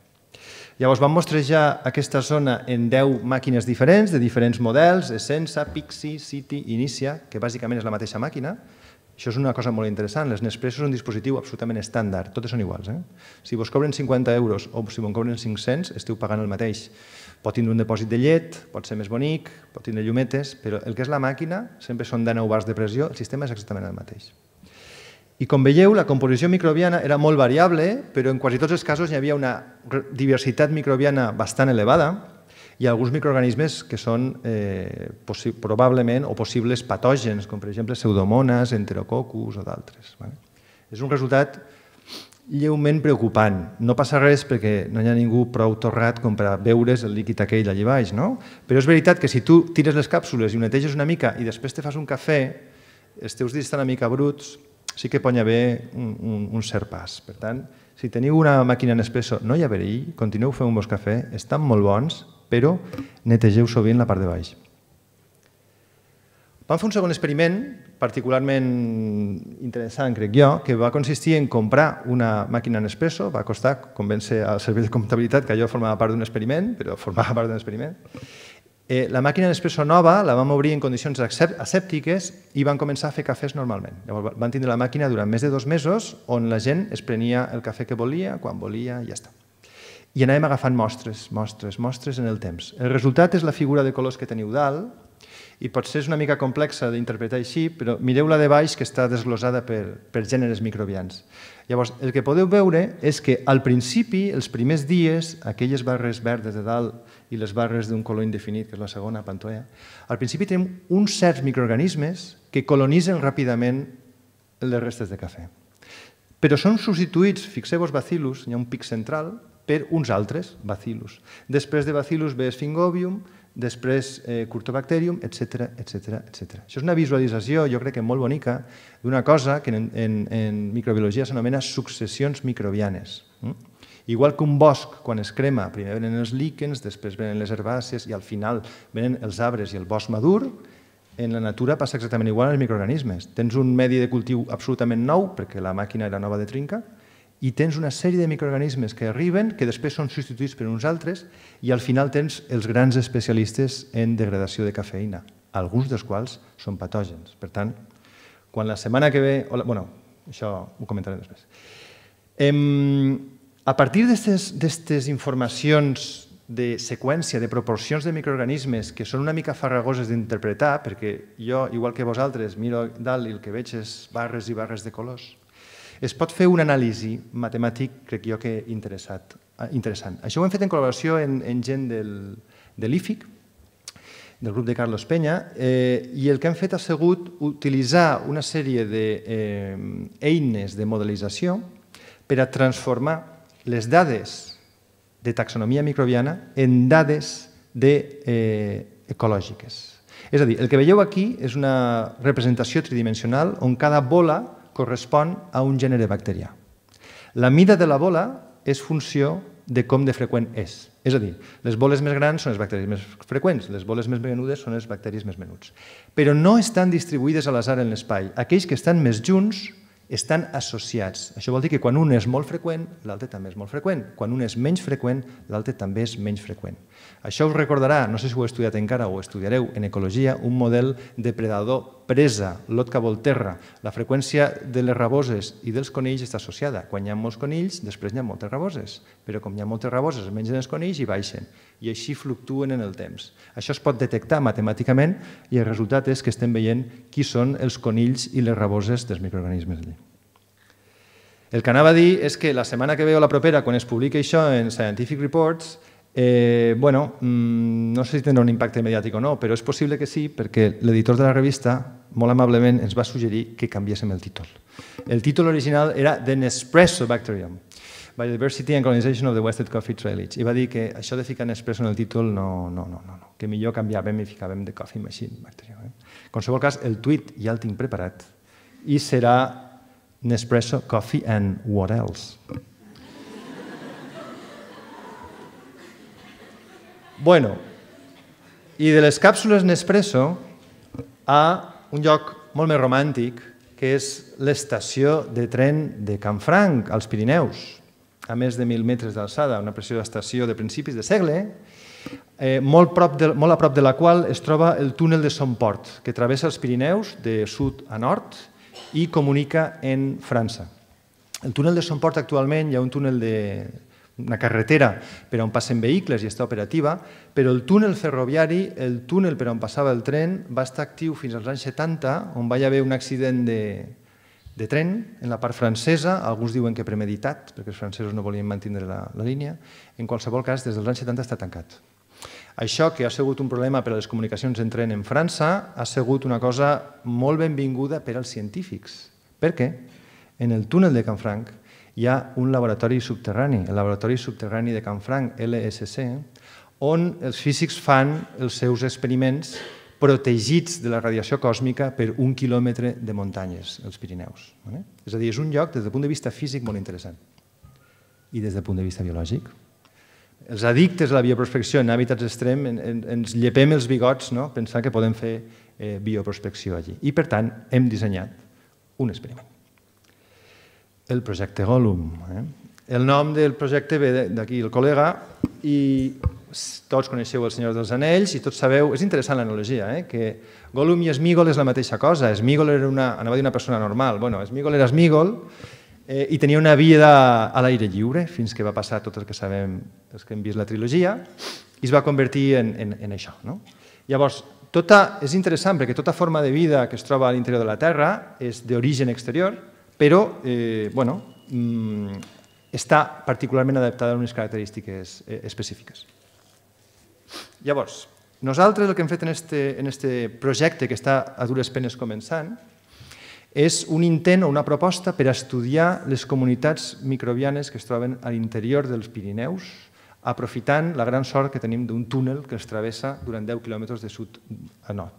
Llavors vam mostrejar aquesta zona en 10 màquines diferents, de diferents models, Essenza, Pixie, City, Inicia, que bàsicament és la mateixa màquina. Això és una cosa molt interessant. Les Nespresso és un dispositiu absolutament estàndard, totes són iguals. Eh? Si vos cobren 50 euros o si vos cobren 500, esteu pagant el mateix. Pot tindre un depòsit de llet, pot ser més bonic, pot tindre llumetes, però el que és la màquina sempre són 9 bars de pressió, el sistema és exactament el mateix. I com veieu, la composició microbiana era molt variable, però en quasi tots els casos hi havia una diversitat microbiana bastant elevada i alguns microorganismes que són eh, probablement o possibles patògens, com per exemple pseudomonas, enterococcus o d'altres. Vale? És un resultat lleument preocupant. No passa res perquè no hi ha ningú prou torrat com per a veure's el líquid aquell allà baix, no? Però és veritat que si tu tires les càpsules i ho neteges una mica i després te fas un cafè, els teus dits estan una mica bruts, sí que pot haver un, un, un cert pas. Per tant, si teniu una màquina en espresso, no hi ha perill, continueu fent un vos cafè, estan molt bons, però netegeu sovint la part de baix. Vam fer un segon experiment, particularment interessant, crec jo, que va consistir en comprar una màquina en espresso, va costar convèncer al servei de comptabilitat que allò formava part d'un experiment, però formava part d'un experiment, Eh, la màquina Nespresso nova la vam obrir en condicions asèptiques i van començar a fer cafès normalment. Llavors van tindre la màquina durant més de dos mesos on la gent es prenia el cafè que volia, quan volia i ja està. I anàvem agafant mostres, mostres, mostres en el temps. El resultat és la figura de colors que teniu dalt, i potser és una mica complexa d'interpretar així, però mireu la de baix que està desglosada per, per gèneres microbians. Llavors, el que podeu veure és que al principi, els primers dies, aquelles barres verdes de dalt i les barres d'un color indefinit, que és la segona pantoea, al principi tenim uns certs microorganismes que colonitzen ràpidament les restes de cafè. Però són substituïts, fixeu-vos, bacillus, hi ha un pic central, per uns altres bacillus. Després de bacillus ve esfingobium, després eh, Curtobacterium, etc etc etc. Això és una visualització, jo crec que molt bonica, d'una cosa que en, en, en microbiologia s'anomena successions microbianes. Mm? Igual que un bosc, quan es crema, primer venen els líquens, després venen les herbàcies i al final venen els arbres i el bosc madur, en la natura passa exactament igual als microorganismes. Tens un medi de cultiu absolutament nou, perquè la màquina era nova de trinca, i tens una sèrie de microorganismes que arriben, que després són substituïts per uns altres, i al final tens els grans especialistes en degradació de cafeïna, alguns dels quals són patògens. Per tant, quan la setmana que ve... Bé, bueno, això ho comentaré després. Em, a partir d'aquestes informacions de seqüència, de proporcions de microorganismes que són una mica farragoses d'interpretar, perquè jo, igual que vosaltres, miro dalt i el que veig és barres i barres de colors, es pot fer un anàlisi matemàtic, crec jo que interessat, eh, interessant. Això ho hem fet en col·laboració en, en gent del, de l'IFIC, del grup de Carlos Peña, eh, i el que hem fet ha sigut utilitzar una sèrie d'eines de, eh, eines de modelització per a transformar les dades de taxonomia microbiana en dades de, eh, ecològiques. És a dir, el que veieu aquí és una representació tridimensional on cada bola correspon a un gènere bacterià. La mida de la bola és funció de com de freqüent és. És a dir, les boles més grans són les bacteris més freqüents, les boles més menudes són els bacteris més menuts. Però no estan distribuïdes a l'azar en l'espai. Aquells que estan més junts estan associats. Això vol dir que quan un és molt freqüent, l'altre també és molt freqüent. Quan un és menys freqüent, l'altre també és menys freqüent. Això us recordarà, no sé si ho he estudiat encara o estudiareu en ecologia, un model depredador presa, l'ot que volterra. La freqüència de les raboses i dels conills està associada. Quan hi ha molts conills, després hi ha moltes raboses. Però com hi ha moltes raboses, es mengen els conills i baixen. I així fluctuen en el temps. Això es pot detectar matemàticament i el resultat és que estem veient qui són els conills i les raboses dels microorganismes allà. El que anava a dir és que la setmana que ve o la propera, quan es publica això en Scientific Reports, Eh, bueno, mmm, no sé si tindrà un impacte mediàtic o no, però és possible que sí, perquè l'editor de la revista, molt amablement, ens va suggerir que canviéssim el títol. El títol original era The Nespresso Bacterium, Biodiversity and Colonization of the Wested Coffee Trailage. I va dir que això de ficar Nespresso en el títol no, no, no, no, no que millor canviàvem i ficàvem de Coffee Machine Bacterium. Eh? En qualsevol cas, el tuit ja el tinc preparat i serà Nespresso Coffee and What Else? Bueno, i de les càpsules Nespresso a un lloc molt més romàntic, que és l'estació de tren de Canfranc, als Pirineus, a més de 1.000 metres d'alçada, una preciosa estació de principis de segle, eh, molt, prop de, molt a prop de la qual es troba el túnel de Somport, que travessa els Pirineus de sud a nord i comunica en França. El túnel de Somport actualment hi ha un túnel de, una carretera per on passen vehicles i està operativa, però el túnel ferroviari, el túnel per on passava el tren, va estar actiu fins als anys 70, on va haver un accident de, de tren en la part francesa, alguns diuen que premeditat, perquè els francesos no volien mantenir la, la línia, en qualsevol cas, des dels anys 70 està tancat. Això, que ha sigut un problema per a les comunicacions en tren en França, ha sigut una cosa molt benvinguda per als científics. Per què? En el túnel de Canfranc, hi ha un laboratori subterrani, el Laboratori Subterrani de Canfranc, LSC, on els físics fan els seus experiments protegits de la radiació còsmica per un quilòmetre de muntanyes, els Pirineus. Vale? És a dir, és un lloc, des del punt de vista físic, molt interessant. I des del punt de vista biològic, els addictes a la bioprospecció en hàbitats extrem en, ens llepem els bigots no? pensar que podem fer eh, bioprospecció allí. I, per tant, hem dissenyat un experiment el projecte Gollum. Eh? El nom del projecte ve d'aquí el col·lega i tots coneixeu El Senyor dels Anells i tots sabeu, és interessant l'analogia, eh? que Gollum i Esmígol és la mateixa cosa. Esmígol era una, anava a dir una persona normal, bueno, Esmígol era Esmígol eh, i tenia una vida a l'aire lliure fins que va passar tot el que sabem, els que hem vist la trilogia, i es va convertir en, en, en això. No? Llavors, tota, és interessant perquè tota forma de vida que es troba a l'interior de la Terra és d'origen exterior, però eh, bueno, mm, està particularment adaptada a unes característiques eh, específiques. Llavors, nosaltres el que hem fet en este, en este projecte que està a dures penes començant és un intent o una proposta per estudiar les comunitats microbianes que es troben a l'interior dels Pirineus, aprofitant la gran sort que tenim d'un túnel que es travessa durant 10 quilòmetres de sud a nord.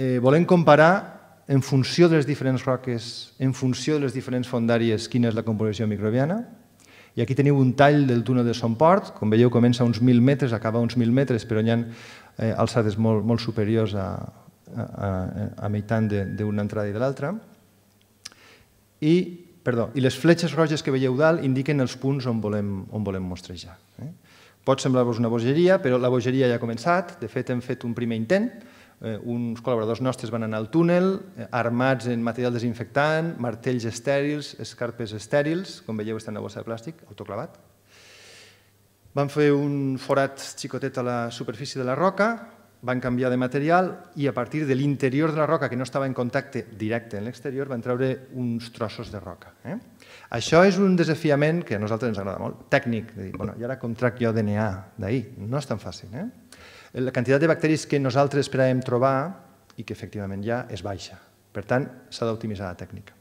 Eh, volem comparar en funció de les diferents roques, en funció de les diferents fondàries, quina és la composició microbiana. I aquí teniu un tall del túnel de Somport, com veieu comença a uns 1.000 metres, acaba a uns 1.000 metres, però hi ha eh, alçades molt, molt superiors a, a, a, a meitat d'una entrada i de l'altra. I, perdó, I les fletxes roges que veieu dalt indiquen els punts on volem, on volem mostrejar. Eh? Pot semblar-vos una bogeria, però la bogeria ja ha començat. De fet, hem fet un primer intent, eh, uns col·laboradors nostres van anar al túnel, eh, armats en material desinfectant, martells estèrils, escarpes estèrils, com veieu estan en bossa de plàstic, autoclavat. Van fer un forat xicotet a la superfície de la roca, van canviar de material i a partir de l'interior de la roca, que no estava en contacte directe amb l'exterior, van treure uns trossos de roca. Eh? Això és un desafiament que a nosaltres ens agrada molt, tècnic, de dir, bueno, i ara contract jo DNA d'ahir. No és tan fàcil. Eh? la quantitat de bacteris que nosaltres esperàvem trobar i que efectivament ja és baixa. Per tant, s'ha d'optimitzar la tècnica.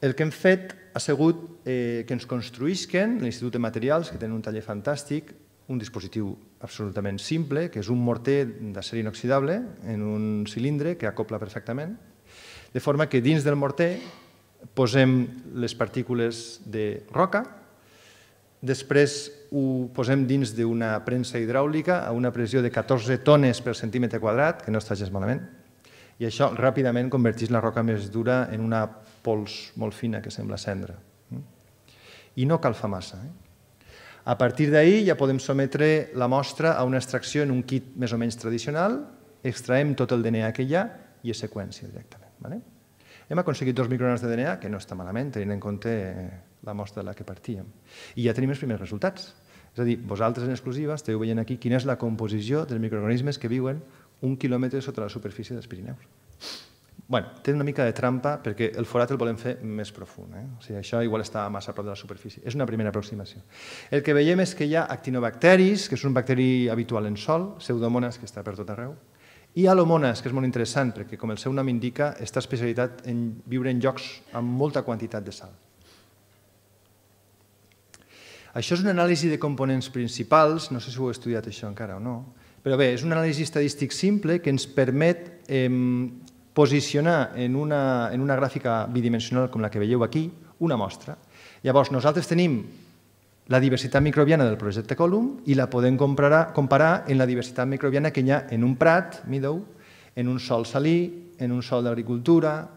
El que hem fet ha sigut eh, que ens construïsquen l'Institut de Materials, que tenen un taller fantàstic, un dispositiu absolutament simple, que és un morter d'acer inoxidable en un cilindre que acopla perfectament, de forma que dins del morter posem les partícules de roca, després ho posem dins d'una premsa hidràulica a una pressió de 14 tones per centímetre quadrat, que no està gens malament, i això ràpidament converteix la roca més dura en una pols molt fina que sembla cendra. Mm? I no cal fa massa. Eh? A partir d'ahir ja podem sometre la mostra a una extracció en un kit més o menys tradicional, extraem tot el DNA que hi ha i es seqüència directament. Hem aconseguit dos micrones de DNA, que no està malament, tenint en compte la mostra de la que partíem. I ja tenim els primers resultats. És a dir, vosaltres en exclusiva esteu veient aquí quina és la composició dels microorganismes que viuen un quilòmetre sota la superfície dels Pirineus. Bueno, té una mica de trampa perquè el forat el volem fer més profund. Eh? O sigui, això igual està massa a prop de la superfície. És una primera aproximació. El que veiem és que hi ha actinobacteris, que és un bacteri habitual en sol, pseudomonas, que està per tot arreu, i alomonas, que és molt interessant, perquè com el seu nom indica, està especialitat en viure en llocs amb molta quantitat de sal. Això és una anàlisi de components principals, no sé si ho heu estudiat això encara o no, però bé, és un anàlisi estadístic simple que ens permet eh, posicionar en una, en una gràfica bidimensional com la que veieu aquí una mostra. Llavors, nosaltres tenim la diversitat microbiana del projecte Column i la podem comparar, comparar en la diversitat microbiana que hi ha en un prat, Meadow, en un sol salí, en un sol d'agricultura,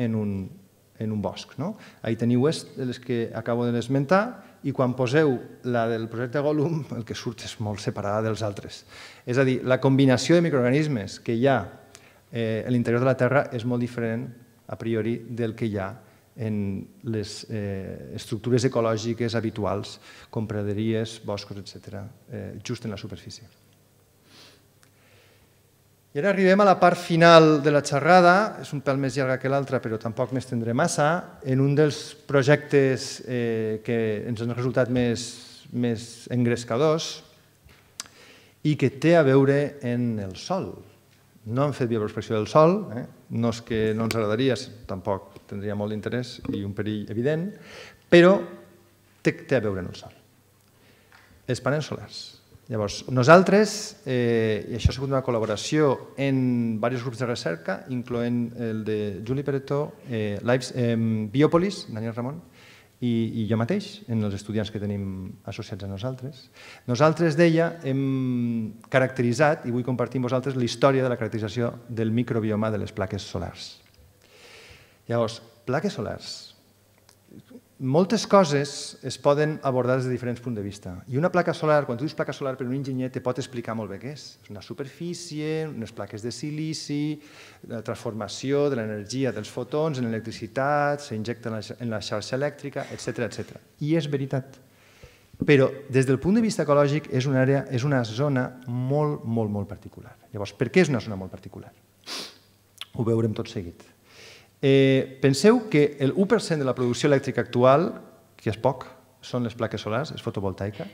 en, un, en un bosc. No? Ahí teniu les que acabo de desmentar i quan poseu la del projecte Gollum, el que surt és molt separada dels altres. És a dir, la combinació de microorganismes que hi ha eh, a l'interior de la Terra és molt diferent, a priori, del que hi ha en les eh, estructures ecològiques habituals, com praderies, boscos, etc., eh, just en la superfície. I ara arribem a la part final de la xerrada, és un pèl més llarga que l'altra, però tampoc m'estendré massa, en un dels projectes eh, que ens han resultat més, més engrescadors i que té a veure en el sol. No hem fet bioprospecció del sol, eh? no és que no ens agradaria, tampoc tindria molt d'interès i un perill evident, però té, té a veure en el sol. Els panels solars. Llavors, nosaltres, eh, i això ha sigut una col·laboració en diversos grups de recerca, incloent el de Juli Peretó, eh, Lives, eh, Biopolis, Daniel Ramon, i, i jo mateix, en els estudiants que tenim associats a nosaltres. Nosaltres, deia, hem caracteritzat, i vull compartir amb vosaltres, la història de la caracterització del microbioma de les plaques solars. Llavors, plaques solars, moltes coses es poden abordar des de diferents punts de vista. I una placa solar, quan tu dius placa solar per un enginyer, te pot explicar molt bé què és. És una superfície, unes plaques de silici, la transformació de l'energia dels fotons en electricitat, s'injecta en la xarxa elèctrica, etc etc. I és veritat. Però des del punt de vista ecològic és una, àrea, és una zona molt, molt, molt particular. Llavors, per què és una zona molt particular? Ho veurem tot seguit. Eh, penseu que el 1% de la producció elèctrica actual, que és poc, són les plaques solars, és fotovoltaica,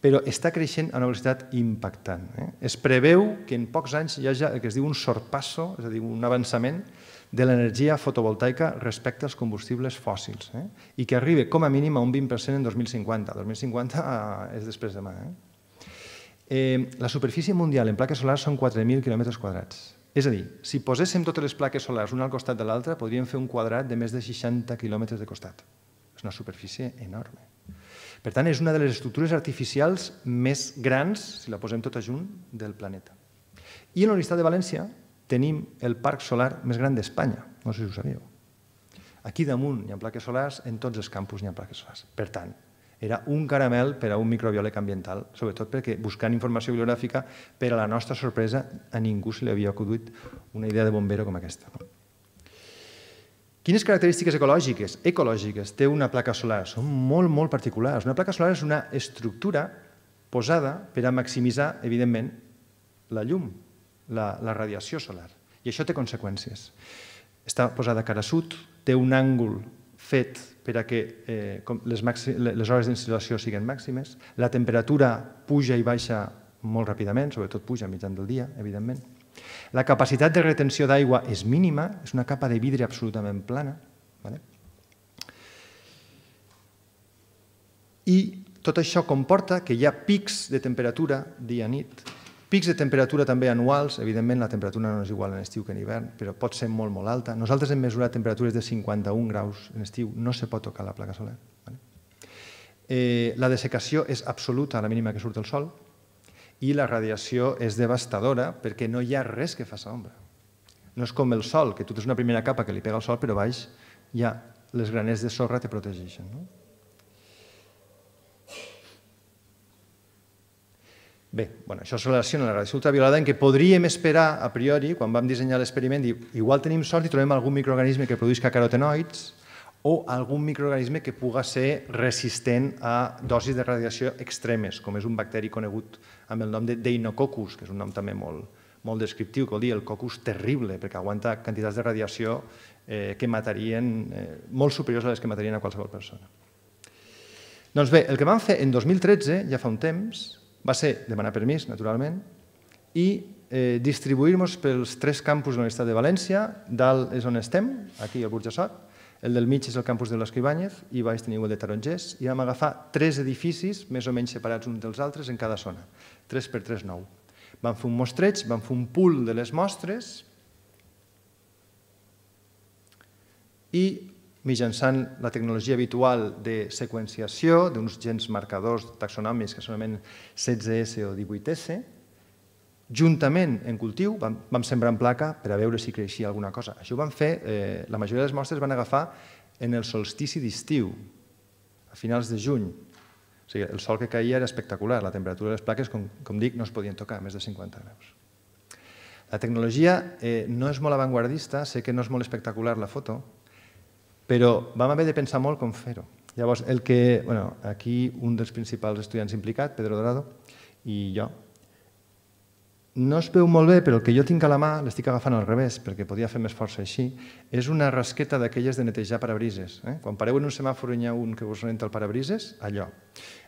però està creixent a una velocitat impactant. Eh? Es preveu que en pocs anys hi hagi el que es diu un sorpasso, és a dir, un avançament de l'energia fotovoltaica respecte als combustibles fòssils eh? i que arribi com a mínim a un 20% en 2050. 2050 eh, és després demà. Eh? Eh, la superfície mundial en plaques solars són 4.000 km quadrats és a dir, si poséssim totes les plaques solars una al costat de l'altra, podríem fer un quadrat de més de 60 quilòmetres de costat. És una superfície enorme. Per tant, és una de les estructures artificials més grans, si la posem tota junt, del planeta. I a la Universitat de València tenim el parc solar més gran d'Espanya. No sé si ho sabíeu. Aquí damunt hi ha plaques solars, en tots els campus hi ha plaques solars. Per tant, era un caramel per a un microbiòleg ambiental, sobretot perquè buscant informació bibliogràfica, per a la nostra sorpresa, a ningú se li havia acudit una idea de bombero com aquesta. Quines característiques ecològiques, ecològiques té una placa solar? Són molt, molt particulars. Una placa solar és una estructura posada per a maximitzar, evidentment, la llum, la, la radiació solar. I això té conseqüències. Està posada cara a sud, té un àngul fet per a que eh, les, les hores d'instal·lació siguin màximes. La temperatura puja i baixa molt ràpidament, sobretot puja a mitjan del dia, evidentment. La capacitat de retenció d'aigua és mínima, és una capa de vidre absolutament plana. Vale? I tot això comporta que hi ha pics de temperatura dia-nit Pics de temperatura també anuals, evidentment la temperatura no és igual en estiu que en hivern, però pot ser molt, molt alta. Nosaltres hem mesurat temperatures de 51 graus en estiu, no se pot tocar la placa solar. Vale? Eh, la dessecació és absoluta a la mínima que surt el sol i la radiació és devastadora perquè no hi ha res que faci ombra. No és com el sol, que tu tens una primera capa que li pega el sol, però baix ja les graners de sorra te protegeixen. No? Bé, bueno, això es relaciona amb la radiació ultraviolada en què podríem esperar, a priori, quan vam dissenyar l'experiment, igual tenim sort i trobem algun microorganisme que produeixi carotenoids o algun microorganisme que puga ser resistent a dosis de radiació extremes, com és un bacteri conegut amb el nom de Deinococcus, que és un nom també molt, molt descriptiu, que vol dir el cocus terrible, perquè aguanta quantitats de radiació eh, que matarien, eh, molt superiors a les que matarien a qualsevol persona. Doncs bé, el que vam fer en 2013, ja fa un temps, va ser demanar permís, naturalment, i eh, distribuir-nos pels tres campus de la Universitat de València. Dalt és on estem, aquí al Burjassot, el del mig és el campus de Cribanyes i baix teniu el de Tarongers i vam agafar tres edificis més o menys separats uns dels altres en cada zona. 3 per 3, 9. Vam fer un mostreig, vam fer un pool de les mostres i mitjançant la tecnologia habitual de seqüenciació d'uns gens marcadors taxonòmics que s'anomenen 16S o 18S, juntament en cultiu vam, vam sembrar en placa per a veure si creixia alguna cosa. Això ho vam fer, eh, la majoria de les mostres van agafar en el solstici d'estiu, a finals de juny. O sigui, el sol que caia era espectacular, la temperatura de les plaques, com, com dic, no es podien tocar, més de 50 graus. La tecnologia eh, no és molt avantguardista, sé que no és molt espectacular la foto, però vam haver de pensar molt com fer-ho. Llavors, el que, bueno, aquí un dels principals estudiants implicat, Pedro Dorado, i jo, no es veu molt bé, però el que jo tinc a la mà, l'estic agafant al revés, perquè podia fer més força així, és una rasqueta d'aquelles de netejar parabrises. Eh? Quan pareu en un semàfor i hi ha un que us renta el parabrises, allò.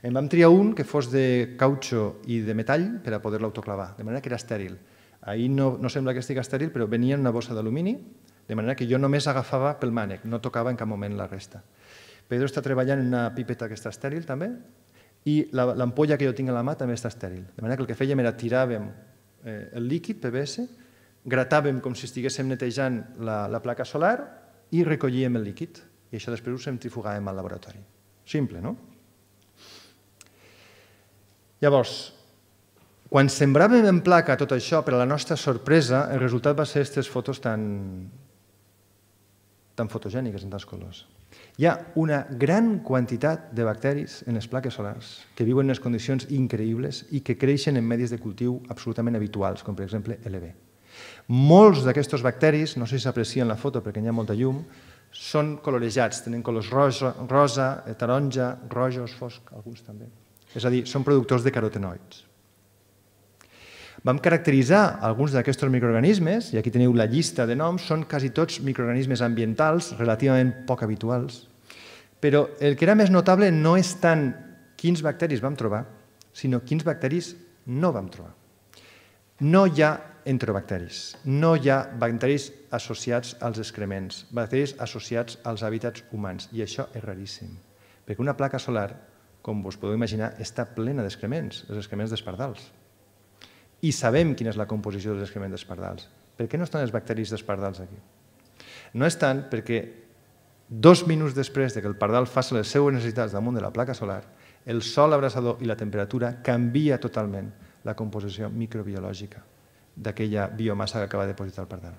En vam triar un que fos de cautxo i de metall per a poder-lo autoclavar, de manera que era estèril. Ahir no, no sembla que estigui estèril, però venia en una bossa d'alumini, de manera que jo només agafava pel mànec, no tocava en cap moment la resta. Pedro està treballant en una pipeta que està estèril també i l'ampolla que jo tinc a la mà també està estèril. De manera que el que fèiem era tiràvem eh, el líquid PBS, gratàvem com si estiguéssim netejant la, la placa solar i recollíem el líquid. I això després ho centrifugàvem al laboratori. Simple, no? Llavors, quan sembràvem en placa tot això, per a la nostra sorpresa, el resultat va ser aquestes fotos tan, tan fotogèniques en tants colors. Hi ha una gran quantitat de bacteris en les plaques solars que viuen en unes condicions increïbles i que creixen en medis de cultiu absolutament habituals, com per exemple LB. Molts d'aquests bacteris, no sé si s'aprecia en la foto perquè hi ha molta llum, són colorejats, tenen colors rosa, rosa eh, taronja, rojos, fosc, alguns també. És a dir, són productors de carotenoids. Vam caracteritzar alguns d'aquests microorganismes, i aquí teniu la llista de noms, són quasi tots microorganismes ambientals relativament poc habituals. Però el que era més notable no és tant quins bacteris vam trobar, sinó quins bacteris no vam trobar. No hi ha enterobacteris, no hi ha bacteris associats als excrements, bacteris associats als hàbitats humans, i això és raríssim, perquè una placa solar, com vos podeu imaginar, està plena d'excrements, els excrements d'espardals i sabem quina és la composició dels excrements d'espardals. Per què no estan els bacteris d'espardals aquí? No estan perquè dos minuts després de que el pardal faci les seues necessitats damunt de la placa solar, el sol abrasador i la temperatura canvia totalment la composició microbiològica d'aquella biomassa que acaba de depositar el pardal.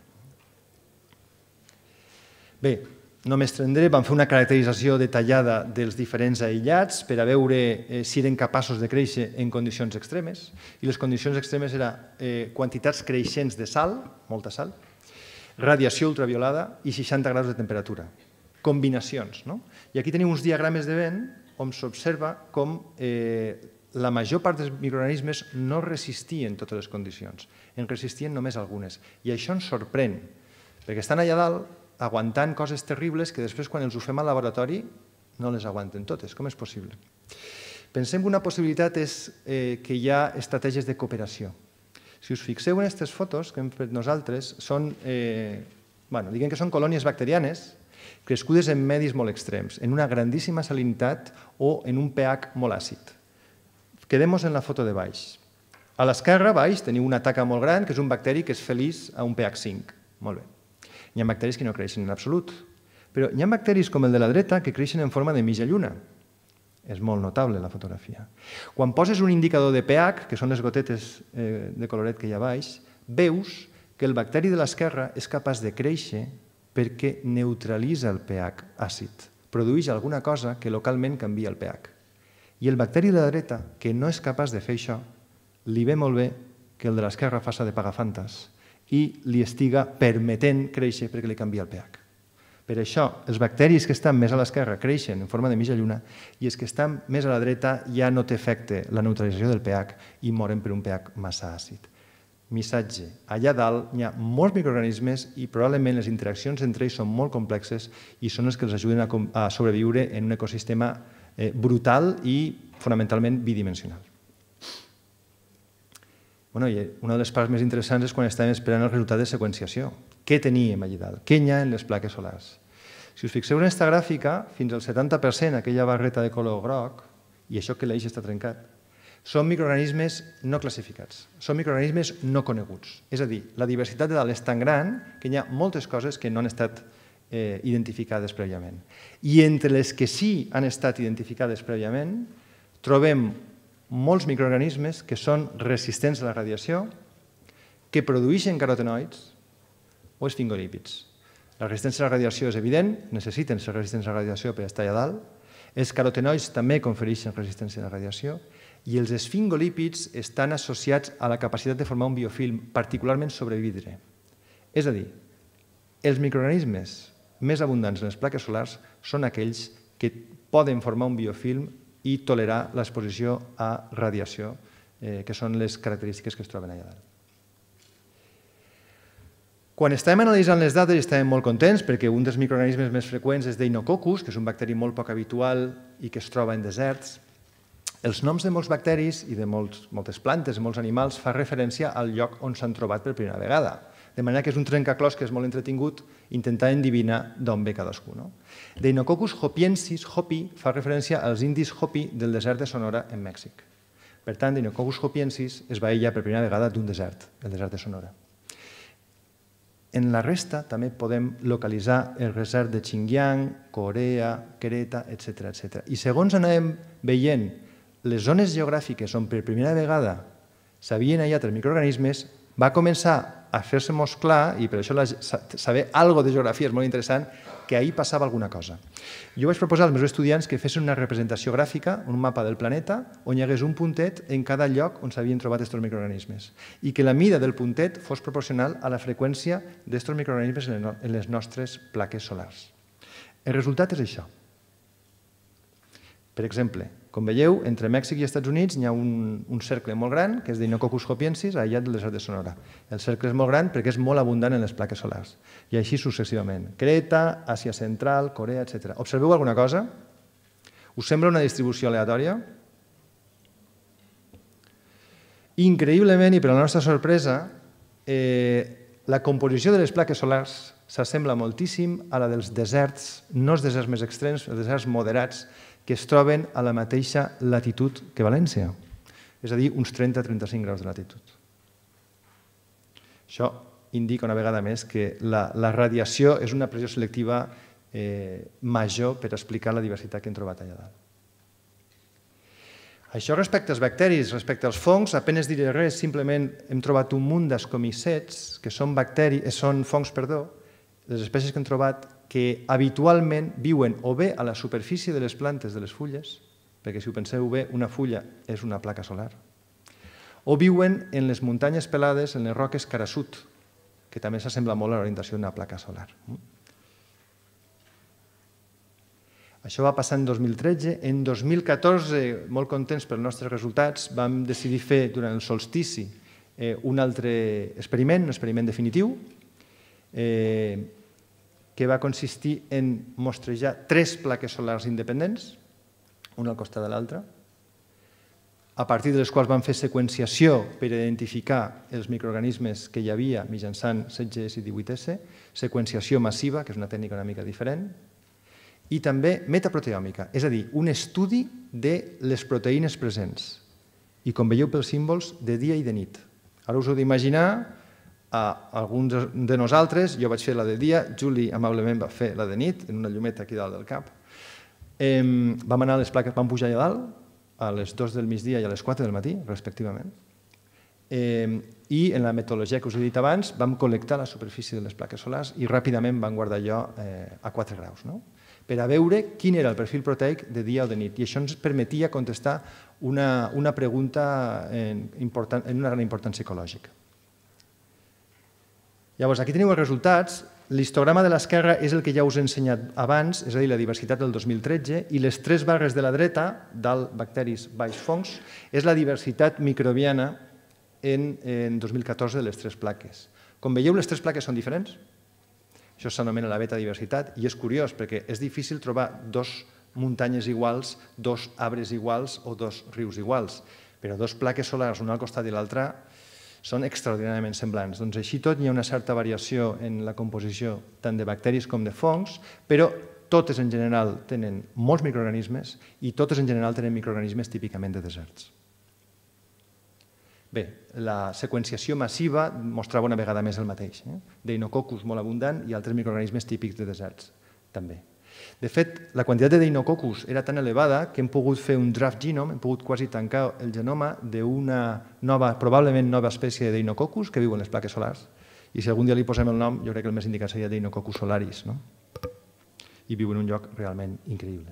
Bé, no m'estrendré, van fer una caracterització detallada dels diferents aïllats per a veure eh, si eren capaços de créixer en condicions extremes. I les condicions extremes eren eh, quantitats creixents de sal, molta sal, radiació ultraviolada i 60 graus de temperatura. Combinacions. No? I aquí tenim uns diagrames de vent on s'observa com eh, la major part dels microorganismes no resistien totes les condicions, en resistien només algunes. I això ens sorprèn, perquè estan allà dalt aguantant coses terribles que després quan els ho fem al laboratori no les aguanten totes. Com és possible? Pensem que una possibilitat és eh, que hi ha estratègies de cooperació. Si us fixeu en aquestes fotos que hem fet nosaltres, són, eh, bueno, diguem que són colònies bacterianes crescudes en medis molt extrems, en una grandíssima salinitat o en un pH molt àcid. Quedem-nos en la foto de baix. A l'esquerra, baix, teniu una taca molt gran, que és un bacteri que és feliç a un pH 5. Molt bé. Hi ha bacteris que no creixen en absolut, però hi ha bacteris com el de la dreta que creixen en forma de mitja lluna. És molt notable la fotografia. Quan poses un indicador de pH, que són les gotetes eh, de coloret que hi ha baix, veus que el bacteri de l'esquerra és capaç de créixer perquè neutralitza el pH àcid, produeix alguna cosa que localment canvia el pH. I el bacteri de la dreta, que no és capaç de fer això, li ve molt bé que el de l'esquerra faça de pagafantes i li estiga permetent créixer perquè li canvia el pH. Per això, els bacteris que estan més a l'esquerra creixen en forma de mitja lluna i els que estan més a la dreta ja no té efecte la neutralització del pH i moren per un pH massa àcid. Missatge, allà dalt hi ha molts microorganismes i probablement les interaccions entre ells són molt complexes i són els que els ajuden a sobreviure en un ecosistema eh, brutal i fonamentalment bidimensional. Bueno, i una de les parts més interessants és quan estàvem esperant el resultat de seqüenciació. Què teníem allà dalt? Què hi ha en les plaques solars? Si us fixeu en aquesta gràfica, fins al 70%, aquella barreta de color groc, i això que l'eix està trencat, són microorganismes no classificats, són microorganismes no coneguts. És a dir, la diversitat de dalt és tan gran que hi ha moltes coses que no han estat eh, identificades prèviament. I entre les que sí han estat identificades prèviament, trobem molts microorganismes que són resistents a la radiació, que produeixen carotenoids o esfingolípids. La resistència a la radiació és evident, necessiten ser resistents a la radiació per estar allà dalt. Els carotenoids també confereixen resistència a la radiació i els esfingolípids estan associats a la capacitat de formar un biofilm, particularment sobre vidre. És a dir, els microorganismes més abundants en les plaques solars són aquells que poden formar un biofilm i tolerar l'exposició a radiació, eh, que són les característiques que es troben allà dalt. Quan estàvem analitzant les dades estàvem molt contents perquè un dels microorganismes més freqüents és Deinococcus, que és un bacteri molt poc habitual i que es troba en deserts. Els noms de molts bacteris i de molts, moltes plantes, molts animals, fa referència al lloc on s'han trobat per primera vegada. De manera que és un trencaclosques molt entretingut intentar endivinar d'on ve cadascú. No? Deinococcus hopiensis, hopi, fa referència als indis hopi del desert de Sonora en Mèxic. Per tant, Deinococcus hopiensis es va aïllar per primera vegada d'un desert, el desert de Sonora. En la resta també podem localitzar el desert de Xinjiang, Corea, Creta, etc etc. I segons anàvem veient les zones geogràfiques on per primera vegada s'havien aïllat els microorganismes, va començar a fer-se molt clar, i per això la, saber algo de geografia és molt interessant, que ahir passava alguna cosa. Jo vaig proposar als meus estudiants que fessin una representació gràfica, un mapa del planeta, on hi hagués un puntet en cada lloc on s'havien trobat aquests microorganismes i que la mida del puntet fos proporcional a la freqüència d'aquests microorganismes en les nostres plaques solars. El resultat és això. Per exemple, com veieu, entre Mèxic i Estats Units hi ha un, un cercle molt gran, que és d'Inococcus hopiensis, allà del desert de Sonora. El cercle és molt gran perquè és molt abundant en les plaques solars. I així successivament. Creta, Àsia Central, Corea, etc. Observeu alguna cosa? Us sembla una distribució aleatòria? Increïblement, i per la nostra sorpresa, eh, la composició de les plaques solars s'assembla moltíssim a la dels deserts, no els deserts més extrems, els deserts moderats, que es troben a la mateixa latitud que València, és a dir, uns 30-35 graus de latitud. Això indica una vegada més que la, la radiació és una pressió selectiva eh, major per explicar la diversitat que hem trobat allà dalt. Això respecte als bacteris, respecte als fongs, apenes diré res, simplement hem trobat un munt d'escomicets, que són, bacteri, eh, són fongs, perdó, les espècies que hem trobat que habitualment viuen o bé a la superfície de les plantes de les fulles, perquè si ho penseu bé, una fulla és una placa solar, o viuen en les muntanyes pelades, en les roques carassut, que també s'assembla molt a l'orientació d'una placa solar. Això va passar en 2013. En 2014, molt contents pels nostres resultats, vam decidir fer durant el solstici eh, un altre experiment, un experiment definitiu, eh, que va consistir en mostrejar tres plaques solars independents, una al costat de l'altra, a partir de les quals van fer seqüenciació per identificar els microorganismes que hi havia mitjançant 16S i 18S, seqüenciació massiva, que és una tècnica una mica diferent, i també metaproteòmica, és a dir, un estudi de les proteïnes presents. I com veieu pels símbols, de dia i de nit. Ara us heu d'imaginar a alguns de nosaltres, jo vaig fer la de dia, Juli amablement va fer la de nit, en una llumeta aquí dalt del cap. vam anar a les plaques, vam pujar allà dalt, a les 2 del migdia i a les 4 del matí, respectivament. I en la metodologia que us he dit abans, vam col·lectar la superfície de les plaques solars i ràpidament vam guardar allò eh, a 4 graus, no? per a veure quin era el perfil proteic de dia o de nit. I això ens permetia contestar una, una pregunta en, important, en una gran importància ecològica. Llavors, aquí teniu els resultats. L'histograma de l'esquerra és el que ja us he ensenyat abans, és a dir, la diversitat del 2013, i les tres barres de la dreta, del bacteris, baix fongs, és la diversitat microbiana en, en 2014 de les tres plaques. Com veieu, les tres plaques són diferents. Això s'anomena la beta diversitat i és curiós perquè és difícil trobar dos muntanyes iguals, dos arbres iguals o dos rius iguals, però dos plaques solars, una al costat i l'altra, són extraordinàriament semblants. Doncs així tot hi ha una certa variació en la composició tant de bacteris com de fongs, però totes en general tenen molts microorganismes i totes en general tenen microorganismes típicament de deserts. Bé, la seqüenciació massiva mostrava una vegada més el mateix, eh? deinococcus molt abundant i altres microorganismes típics de deserts també. De fet, la quantitat de Deinococcus era tan elevada que hem pogut fer un draft genome, hem pogut quasi tancar el genoma d'una nova, probablement nova espècie de Deinococcus que viu en les plaques solars. I si algun dia li posem el nom, jo crec que el més indicat seria Deinococcus solaris. No? I viu en un lloc realment increïble.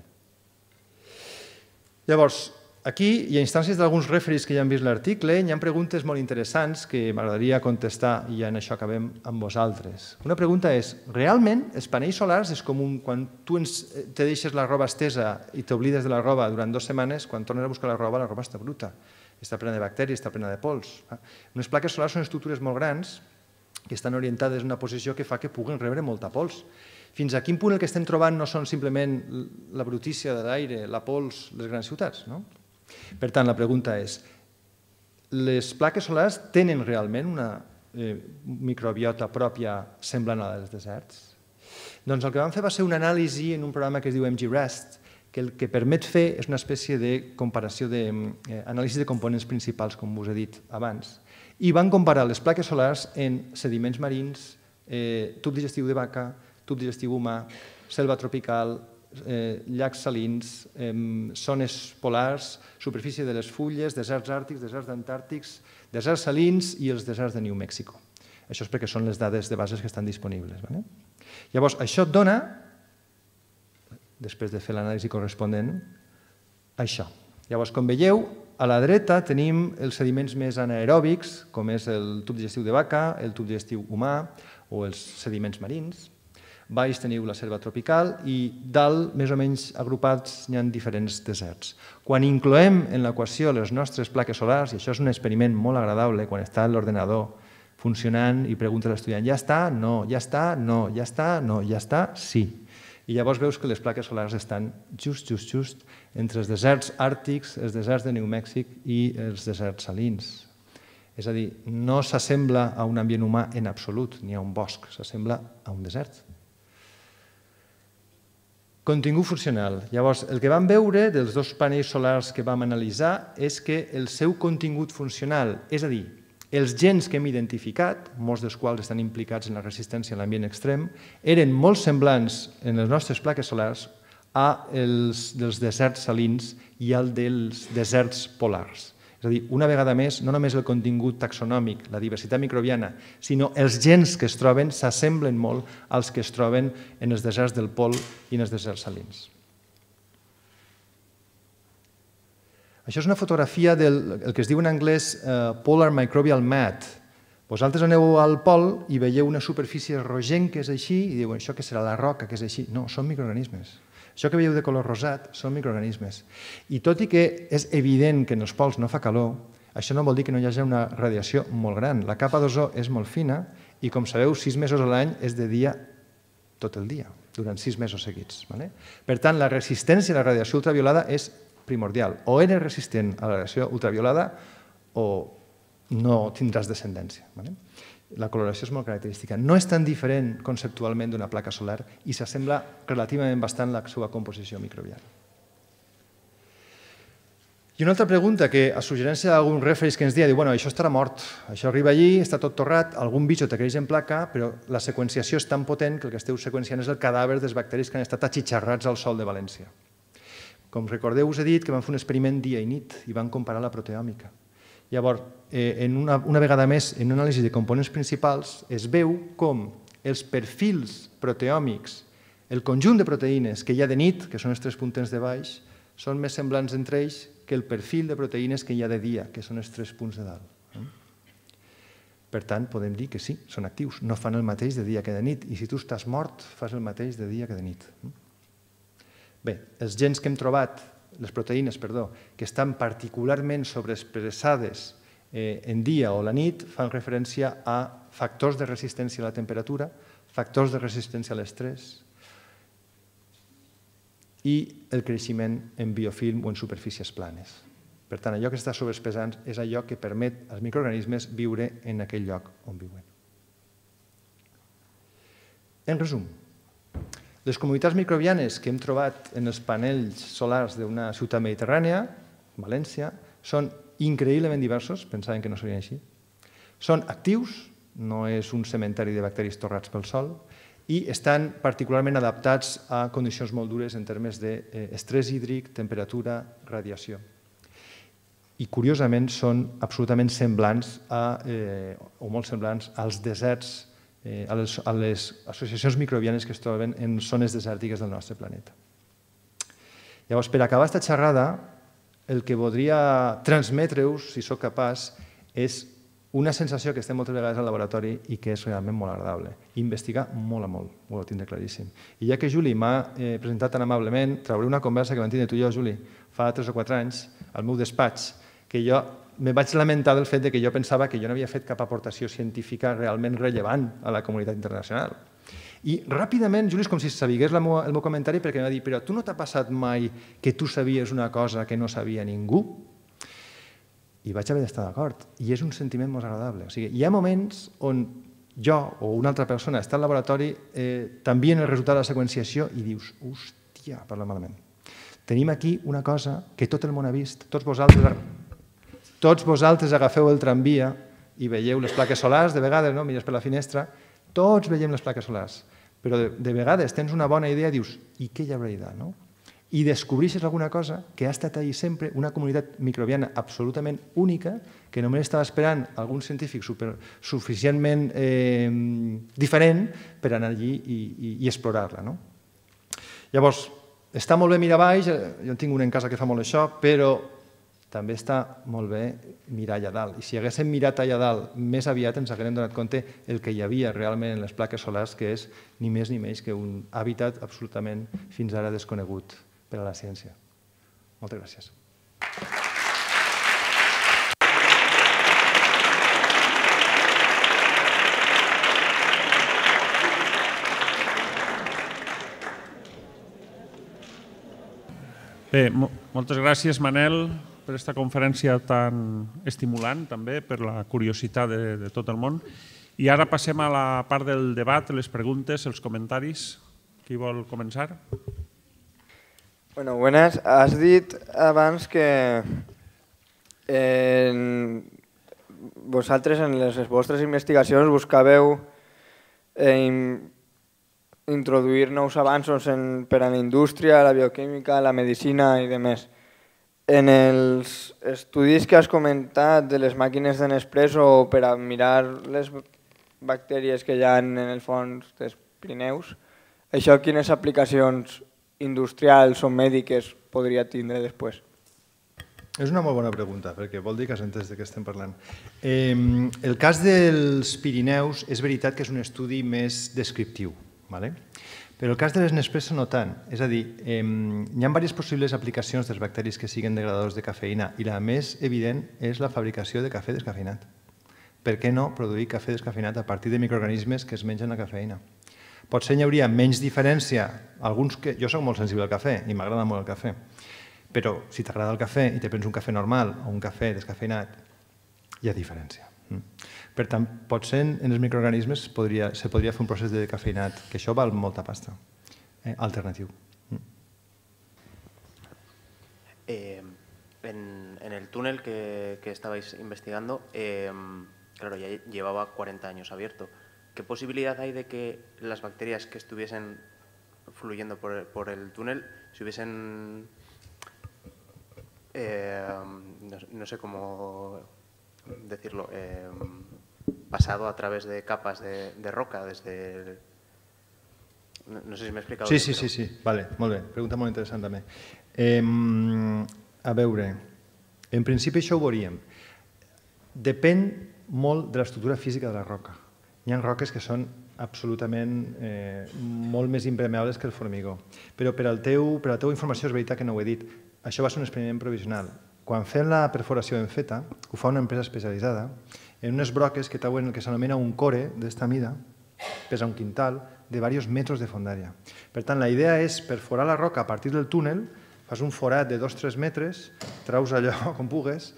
Llavors, Aquí, i a instàncies d'alguns referis que ja han vist l'article, hi ha preguntes molt interessants que m'agradaria contestar i ja en això acabem amb vosaltres. Una pregunta és, realment els panells solars és com un, quan tu ens, eh, te deixes la roba estesa i t'oblides de la roba durant dues setmanes, quan tornes a buscar la roba, la roba està bruta, està plena de bacteris, està plena de pols. Les ah, plaques solars són estructures molt grans que estan orientades en una posició que fa que puguen rebre molta pols. Fins a quin punt el que estem trobant no són simplement la brutícia de l'aire, la pols, les grans ciutats, no? Per tant, la pregunta és, les plaques solars tenen realment una eh, microbiota pròpia semblant a la dels deserts? Doncs el que vam fer va ser una anàlisi en un programa que es diu MGREST, que el que permet fer és una espècie de comparació d'anàlisi de, mm, eh, de components principals, com us he dit abans, i van comparar les plaques solars en sediments marins, eh, tub digestiu de vaca, tub digestiu humà, selva tropical, eh, llacs salins, eh, zones polars, superfície de les fulles, deserts àrtics, deserts antàrtics, deserts salins i els deserts de New Mexico. Això és perquè són les dades de bases que estan disponibles. Vale? Llavors, això et dona, després de fer l'anàlisi corresponent, això. Llavors, com veieu, a la dreta tenim els sediments més anaeròbics, com és el tub digestiu de vaca, el tub digestiu humà o els sediments marins baix teniu la selva tropical i dalt, més o menys agrupats, hi ha diferents deserts. Quan incloem en l'equació les nostres plaques solars, i això és un experiment molt agradable quan està l'ordenador funcionant i pregunta a l'estudiant, ja està? No, ja està? No, ja està? No, ja està? Sí. I llavors veus que les plaques solars estan just, just, just entre els deserts àrtics, els deserts de New Mèxic i els deserts salins. És a dir, no s'assembla a un ambient humà en absolut, ni a un bosc, s'assembla a un desert. Contingut funcional. Llavors, el que vam veure dels dos panells solars que vam analitzar és que el seu contingut funcional, és a dir, els gens que hem identificat, molts dels quals estan implicats en la resistència a l'ambient extrem, eren molt semblants en les nostres plaques solars a els dels deserts salins i al dels deserts polars. És a dir, una vegada més, no només el contingut taxonòmic, la diversitat microbiana, sinó els gens que es troben s'assemblen molt als que es troben en els deserts del Pol i en els deserts salins. Això és una fotografia del el que es diu en anglès eh, Polar Microbial Mat. Vosaltres aneu al pol i veieu una superfície rogent que és així i diuen això que serà la roca que és així. No, són microorganismes. Això que veieu de color rosat són microorganismes. I tot i que és evident que en els pols no fa calor, això no vol dir que no hi hagi una radiació molt gran. La capa d'ozó és molt fina i, com sabeu, sis mesos a l'any és de dia tot el dia, durant sis mesos seguits. Vale? Per tant, la resistència a la radiació ultraviolada és primordial. O eres resistent a la radiació ultraviolada o no tindràs descendència. Vale? la coloració és molt característica. No és tan diferent conceptualment d'una placa solar i s'assembla relativament bastant la seva composició microbiana. I una altra pregunta que, a suggerència d'algun referis que ens dia, diu, bueno, això estarà mort, això arriba allí, està tot torrat, algun bitxo te creix en placa, però la seqüenciació és tan potent que el que esteu seqüenciant és el cadàver dels bacteris que han estat atxitxarrats al sol de València. Com recordeu, us he dit que van fer un experiment dia i nit i van comparar la proteòmica Llavors, eh, en una, una vegada més, en una anàlisi de components principals, es veu com els perfils proteòmics, el conjunt de proteïnes que hi ha de nit, que són els tres puntets de baix, són més semblants entre ells que el perfil de proteïnes que hi ha de dia, que són els tres punts de dalt. Per tant, podem dir que sí, són actius, no fan el mateix de dia que de nit, i si tu estàs mort, fas el mateix de dia que de nit. Bé, els gens que hem trobat les proteïnes perdó, que estan particularment sobreexpressades eh, en dia o la nit fan referència a factors de resistència a la temperatura, factors de resistència a l'estrès i el creixement en biofilm o en superfícies planes. Per tant, allò que està sobreexpressant és allò que permet als microorganismes viure en aquell lloc on viuen. En resum, les comunitats microbianes que hem trobat en els panells solars d'una ciutat mediterrània, València, són increïblement diversos, pensaven que no serien així. Són actius, no és un cementari de bacteris torrats pel sol, i estan particularment adaptats a condicions molt dures en termes d'estrès eh, hídric, temperatura, radiació. I curiosament són absolutament semblants a, eh, o molt semblants als deserts eh, a, les, a les associacions microbianes que es troben en zones desèrtiques del nostre planeta. Llavors, per acabar aquesta xerrada, el que voldria transmetre-us, si sóc capaç, és una sensació que estem moltes vegades al laboratori i que és realment molt agradable. Investigar molt a molt, ho ho tindré claríssim. I ja que Juli m'ha eh, presentat tan amablement, trauré una conversa que vam tindre tu i jo, Juli, fa 3 o 4 anys, al meu despatx, que jo me vaig lamentar del fet de que jo pensava que jo no havia fet cap aportació científica realment rellevant a la comunitat internacional. I ràpidament, Julius, com si sabigués el meu comentari, perquè em va dir, però tu no t'ha passat mai que tu sabies una cosa que no sabia ningú? I vaig haver d'estar d'acord. I és un sentiment molt agradable. O sigui, hi ha moments on jo o una altra persona està al laboratori, eh, en el resultat de la seqüenciació i dius, hòstia, parla malament. Tenim aquí una cosa que tot el món ha vist, tots vosaltres tots vosaltres agafeu el tramvia i veieu les plaques solars, de vegades no? mires per la finestra, tots veiem les plaques solars, però de, de vegades tens una bona idea i dius, i què hi haurà allà? No? I descobreixes alguna cosa que ha estat allà sempre una comunitat microbiana absolutament única que només estava esperant algun científic super, suficientment eh, diferent per anar allí i, i, i explorar-la. No? Llavors, està molt bé mirar baix, eh, jo en tinc un en casa que fa molt això, però també està molt bé mirar allà dalt. I si haguéssim mirat allà dalt més aviat ens haguérem donat compte el que hi havia realment en les plaques solars, que és ni més ni menys que un hàbitat absolutament fins ara desconegut per a la ciència. Moltes gràcies. Bé, moltes gràcies, Manel per aquesta conferència tan estimulant, també per la curiositat de, de tot el món. I ara passem a la part del debat, les preguntes, els comentaris. Qui vol començar? Bueno, buenas. Has dit abans que en... vosaltres en les vostres investigacions buscàveu en eh, introduir nous avanços en, per a la indústria, la bioquímica, la medicina i demés. més. En els estudis que has comentat de les màquines de Nespresso per a mirar les bactèries que hi ha en el fons dels Pirineus, això quines aplicacions industrials o mèdiques podria tindre després? És una molt bona pregunta, perquè vol dir que has entès de què estem parlant. Eh, el cas dels Pirineus és veritat que és un estudi més descriptiu. Vale? Però el cas de les Nespresso no tant. És a dir, eh, hi ha diverses possibles aplicacions dels bacteris que siguin degradadors de cafeïna i la més evident és la fabricació de cafè descafeinat. Per què no produir cafè descafeinat a partir de microorganismes que es mengen la cafeïna? Potser hi hauria menys diferència. Alguns que... Jo sóc molt sensible al cafè i m'agrada molt el cafè. Però si t'agrada el cafè i te prens un cafè normal o un cafè descafeinat, hi ha diferència. Mm. Per tant, potser en els microorganismes podria, se podria fer un procés de cafeïnat, que això val molta pasta, eh? alternatiu. Mm. Eh, en, en, el túnel que, que estabais investigando, eh, claro, ya llevaba 40 años abierto. ¿Qué posibilidad hay de que las bacterias que estuviesen fluyendo por, por el túnel se hubiesen, eh, no, no sé cómo decirlo, eh, pasado a través de capas de, de roca desde el... no, no, sé si me he explicat. Sí, sí, sí, sí, vale, molt bé. Pregunta molt interessant també. Eh, a veure, en principi això ho veuríem. Depèn molt de l'estructura física de la roca. Hi ha roques que són absolutament eh, molt més impermeables que el formigó. Però per, al teu, per la teva informació és veritat que no ho he dit. Això va ser un experiment provisional. Quan fem la perforació ben feta, ho fa una empresa especialitzada, en unes broques que trauen el que s'anomena un core d'esta mida, pesa un quintal, de diversos metres de fondària. Per tant, la idea és perforar la roca a partir del túnel, fas un forat de 2-3 metres, traus allò [laughs] com pugues,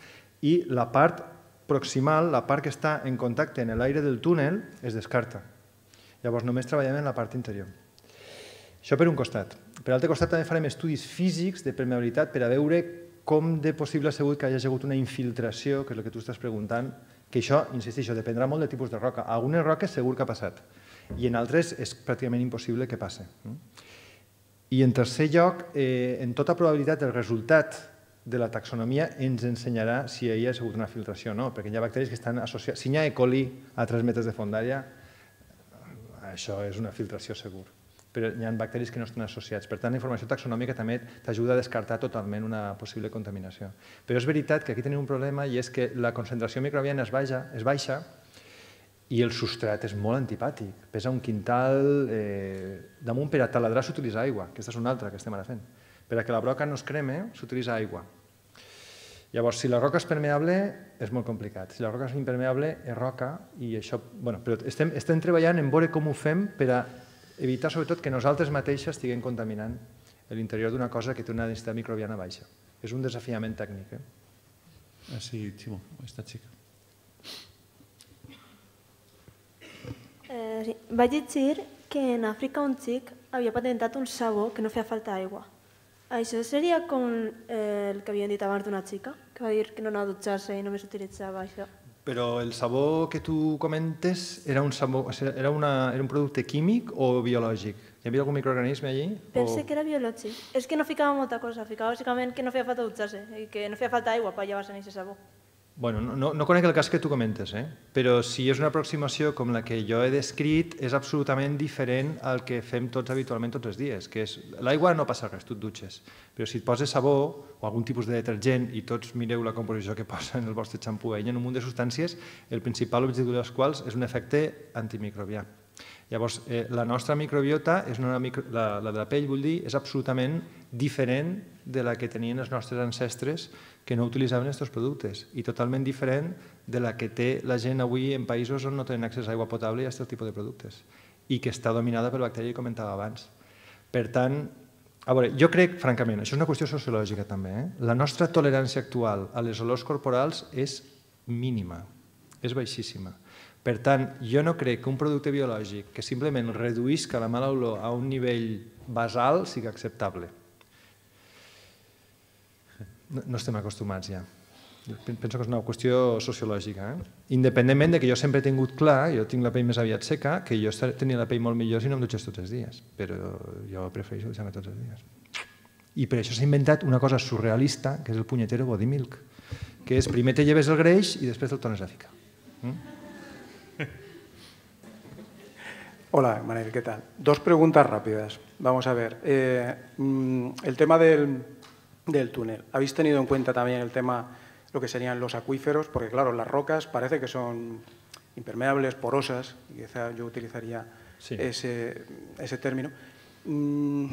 i la part proximal, la part que està en contacte en l'aire del túnel, es descarta. Llavors només treballem en la part interior. Això per un costat. Per l'altre costat també farem estudis físics de permeabilitat per a veure com de possible ha sigut que hi hagi hagut una infiltració, que és el que tu estàs preguntant, que això, insisteixo, dependrà molt del tipus de roca. A algunes roques segur que ha passat i en altres és pràcticament impossible que passe. Mm? I en tercer lloc, eh, en tota probabilitat, el resultat de la taxonomia ens ensenyarà si hi ha sigut una filtració o no, perquè hi ha bacteris que estan associats... Si hi ha E. coli a 3 metres de fondària, això és una filtració segura però hi ha bacteris que no estan associats. Per tant, la informació taxonòmica també t'ajuda a descartar totalment una possible contaminació. Però és veritat que aquí tenim un problema i és que la concentració microbiana es baixa, es baixa i el substrat és molt antipàtic. Pesa un quintal, eh, damunt per a taladrar s'utilitza aigua, aquesta és una altra que estem ara fent. Per a que la broca no es creme, s'utilitza aigua. Llavors, si la roca és permeable, és molt complicat. Si la roca és impermeable, és roca i això... Bueno, però estem, estem treballant en veure com ho fem per a evitar sobretot que nosaltres mateixes estiguem contaminant l'interior d'una cosa que té una densitat microbiana baixa. És un desafiament tècnic. Eh? Ah, sí, Ximo, esta xica. Eh, Vaig llegir que en Àfrica un xic havia patentat un sabó que no feia falta aigua. Això seria com eh, el que havien dit abans d'una xica, que va dir que no anava a dutxar-se i només utilitzava això. Però el sabó que tu comentes era un, sabó, era una, era un producte químic o biològic? Hi havia algun microorganisme allí? Pensé o... que era biològic. És que no ficava molta cosa, ficava bàsicament que no feia falta dutxar-se i que no feia falta aigua per llevar-se en aquest sabó. Bueno, no, no conec el cas que tu comentes, eh? però si és una aproximació com la que jo he descrit, és absolutament diferent al que fem tots habitualment tots els dies, que és l'aigua no passa res, tu et dutxes, però si et poses sabó o algun tipus de detergent i tots mireu la composició que [laughs] posa en el vostre xampú, hi ha un munt de substàncies, el principal objectiu de les quals és un efecte antimicrobià. Llavors, eh, la nostra microbiota, és una micro... la, la de la pell, vull dir, és absolutament diferent de la que tenien els nostres ancestres que no utilitzaven aquests productes i totalment diferent de la que té la gent avui en països on no tenen accés a aigua potable i a aquest tipus de productes i que està dominada per bacteria que comentava abans. Per tant, a veure, jo crec, francament, això és una qüestió sociològica també, eh? la nostra tolerància actual a les olors corporals és mínima, és baixíssima. Per tant, jo no crec que un producte biològic que simplement reduïsca la mala olor a un nivell basal sigui acceptable no, no estem acostumats ja. Penso que és una qüestió sociològica. Eh? Independentment de que jo sempre he tingut clar, jo tinc la pell més aviat seca, que jo tenia la pell molt millor si no em dutxes tots els dies, però jo prefereixo dutxar-me tots els dies. I per això s'ha inventat una cosa surrealista, que és el punyetero body milk, que és primer te lleves el greix i després el tornes a ficar. Mm? [laughs] Hola, Manel, què tal? Dos preguntes ràpides. Vamos a ver. Eh, mm, el tema del del túnel. Habéis tenido en cuenta también el tema, lo que serían los acuíferos, porque claro, las rocas parece que son impermeables, porosas, y quizá yo utilizaría ese, ese, término. Mm,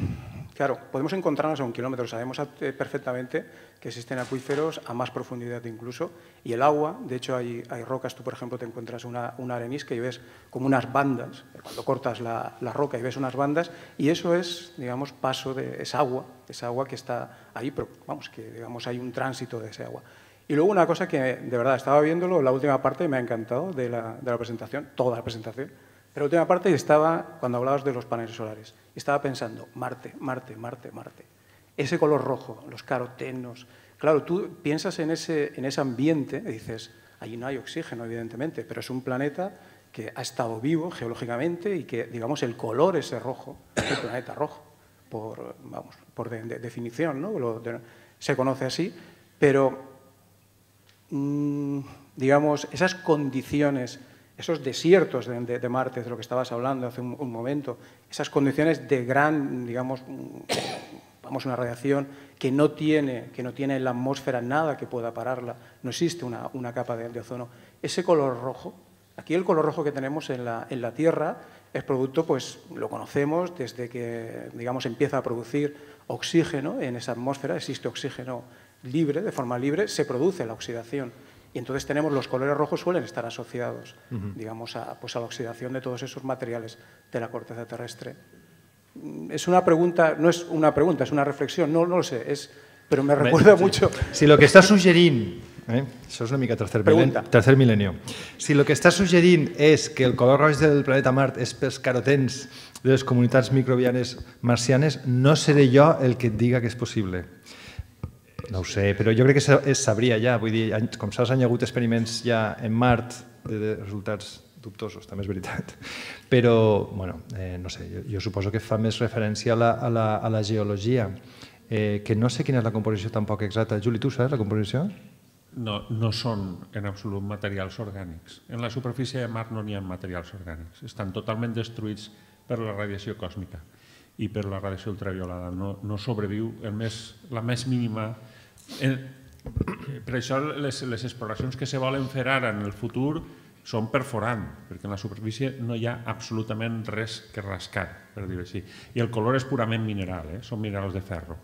Claro, podemos encontrarnos a un kilómetro. Sabemos eh, perfectamente que existen acuíferos a más profundidad incluso. Y el agua, de hecho, hay, rocas. Tú, por ejemplo, te encuentras una, arenisca y ves como unas bandas, cuando cortas la, roca y ves unas bandas, y eso es, digamos, paso de esa agua, esa agua que está ahí, pero vamos, que digamos hay un tránsito de ese agua. Y luego una cosa que de verdad estaba viéndolo, la última parte me ha encantado de la presentación, toda la presentación pero la última parte estaba, cuando hablabas de los paneles solares, estaba pensando, Marte, Marte, Marte, Marte. Ese color rojo, los carotenos. Claro, tú piensas en ese, en ese ambiente y dices, ahí no hay oxígeno, evidentemente, pero es un planeta que ha estado vivo geológicamente y que, digamos, el color ese rojo, el planeta rojo, por, vamos, por definición, ¿no? se conoce así, pero, mm, digamos, esas condiciones esos desiertos de, Marte, de lo que estabas hablando hace un, momento, esas condiciones de gran, digamos, vamos, una radiación que no tiene, que no tiene en la atmósfera nada que pueda pararla, no existe una, capa de, de, ozono. Ese color rojo, aquí el color rojo que tenemos en la, en la Tierra es producto, pues lo conocemos desde que, digamos, empieza a producir oxígeno en esa atmósfera, existe oxígeno libre, de forma libre, se produce la oxidación. Y entonces tenemos los colores rojos suelen estar asociados, digamos, a, pues a la oxidación de todos esos materiales de la corteza terrestre. Mm, es una pregunta, no es una pregunta, es una reflexión, no, lo sé, es, pero me recuerda mucho. Si lo que está sugiriendo, eh, es una mica tercer, milenio, si lo que está sugiriendo es que el color rojo del planeta Marte es pescarotense de las comunidades microbianas marcianas, no seré yo el que diga que es posible. No ho sé, però jo crec que es sabria ja. Vull dir, com saps, hi ha hagut experiments ja en Mart de resultats dubtosos, també és veritat. Però, bueno, eh, no sé, jo, jo suposo que fa més referència a la, a la, a la geologia, eh, que no sé quina és la composició tampoc exacta. Juli, tu saps la composició? No, no són en absolut materials orgànics. En la superfície de Mart no n'hi ha materials orgànics. Estan totalment destruïts per la radiació còsmica i per la radiació ultraviolada. No, no sobreviu el més, la més mínima... El, per això les, les exploracions que se volen fer ara en el futur són perforant, perquè en la superfície no hi ha absolutament res que rascar, per dir-ho així. I el color és purament mineral, eh? són minerals de ferro.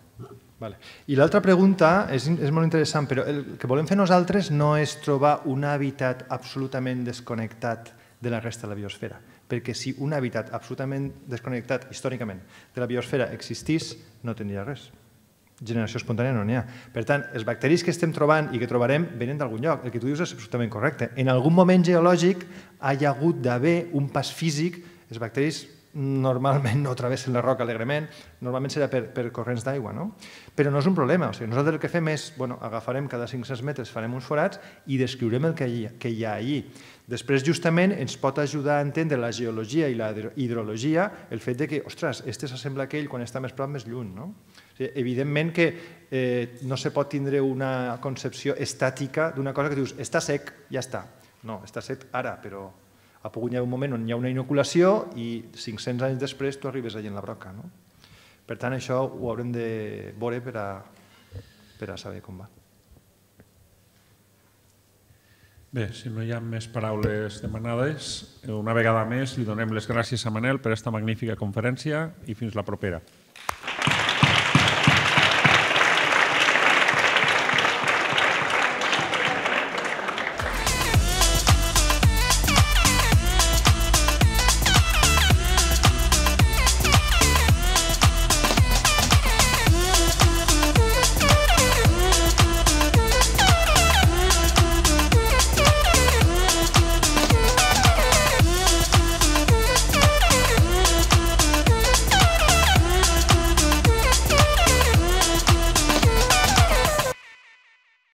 Vale. I l'altra pregunta és, és molt interessant, però el que volem fer nosaltres no és trobar un hàbitat absolutament desconnectat de la resta de la biosfera, perquè si un hàbitat absolutament desconnectat històricament de la biosfera existís, no tindria res. Generació espontània no n'hi ha. Per tant, els bacteris que estem trobant i que trobarem venen d'algun lloc. El que tu dius és absolutament correcte. En algun moment geològic hi ha hagut d'haver un pas físic, els bacteris normalment no [laughs] travessen la roca alegrement, normalment serà per, per corrents d'aigua, no? Però no és un problema, o sigui, nosaltres el que fem és, bueno, agafarem cada 500 metres, farem uns forats i descriurem el que hi, que hi ha allí. Després, justament, ens pot ajudar a entendre la geologia i la hidrologia el fet de que, ostres, este s'assembla aquell quan està més prop, més lluny, no? O sigui, Evidentment que eh, no se pot tindre una concepció estàtica d'una cosa que dius, està sec, ja està. No, està sec ara, però a pogut haver un moment on hi ha una inoculació i 500 anys després tu arribes allà en la broca. No? Per tant, això ho haurem de veure per a, per a saber com va. Bé, si no hi ha més paraules demanades, una vegada més li donem les gràcies a Manel per aquesta magnífica conferència i fins la propera.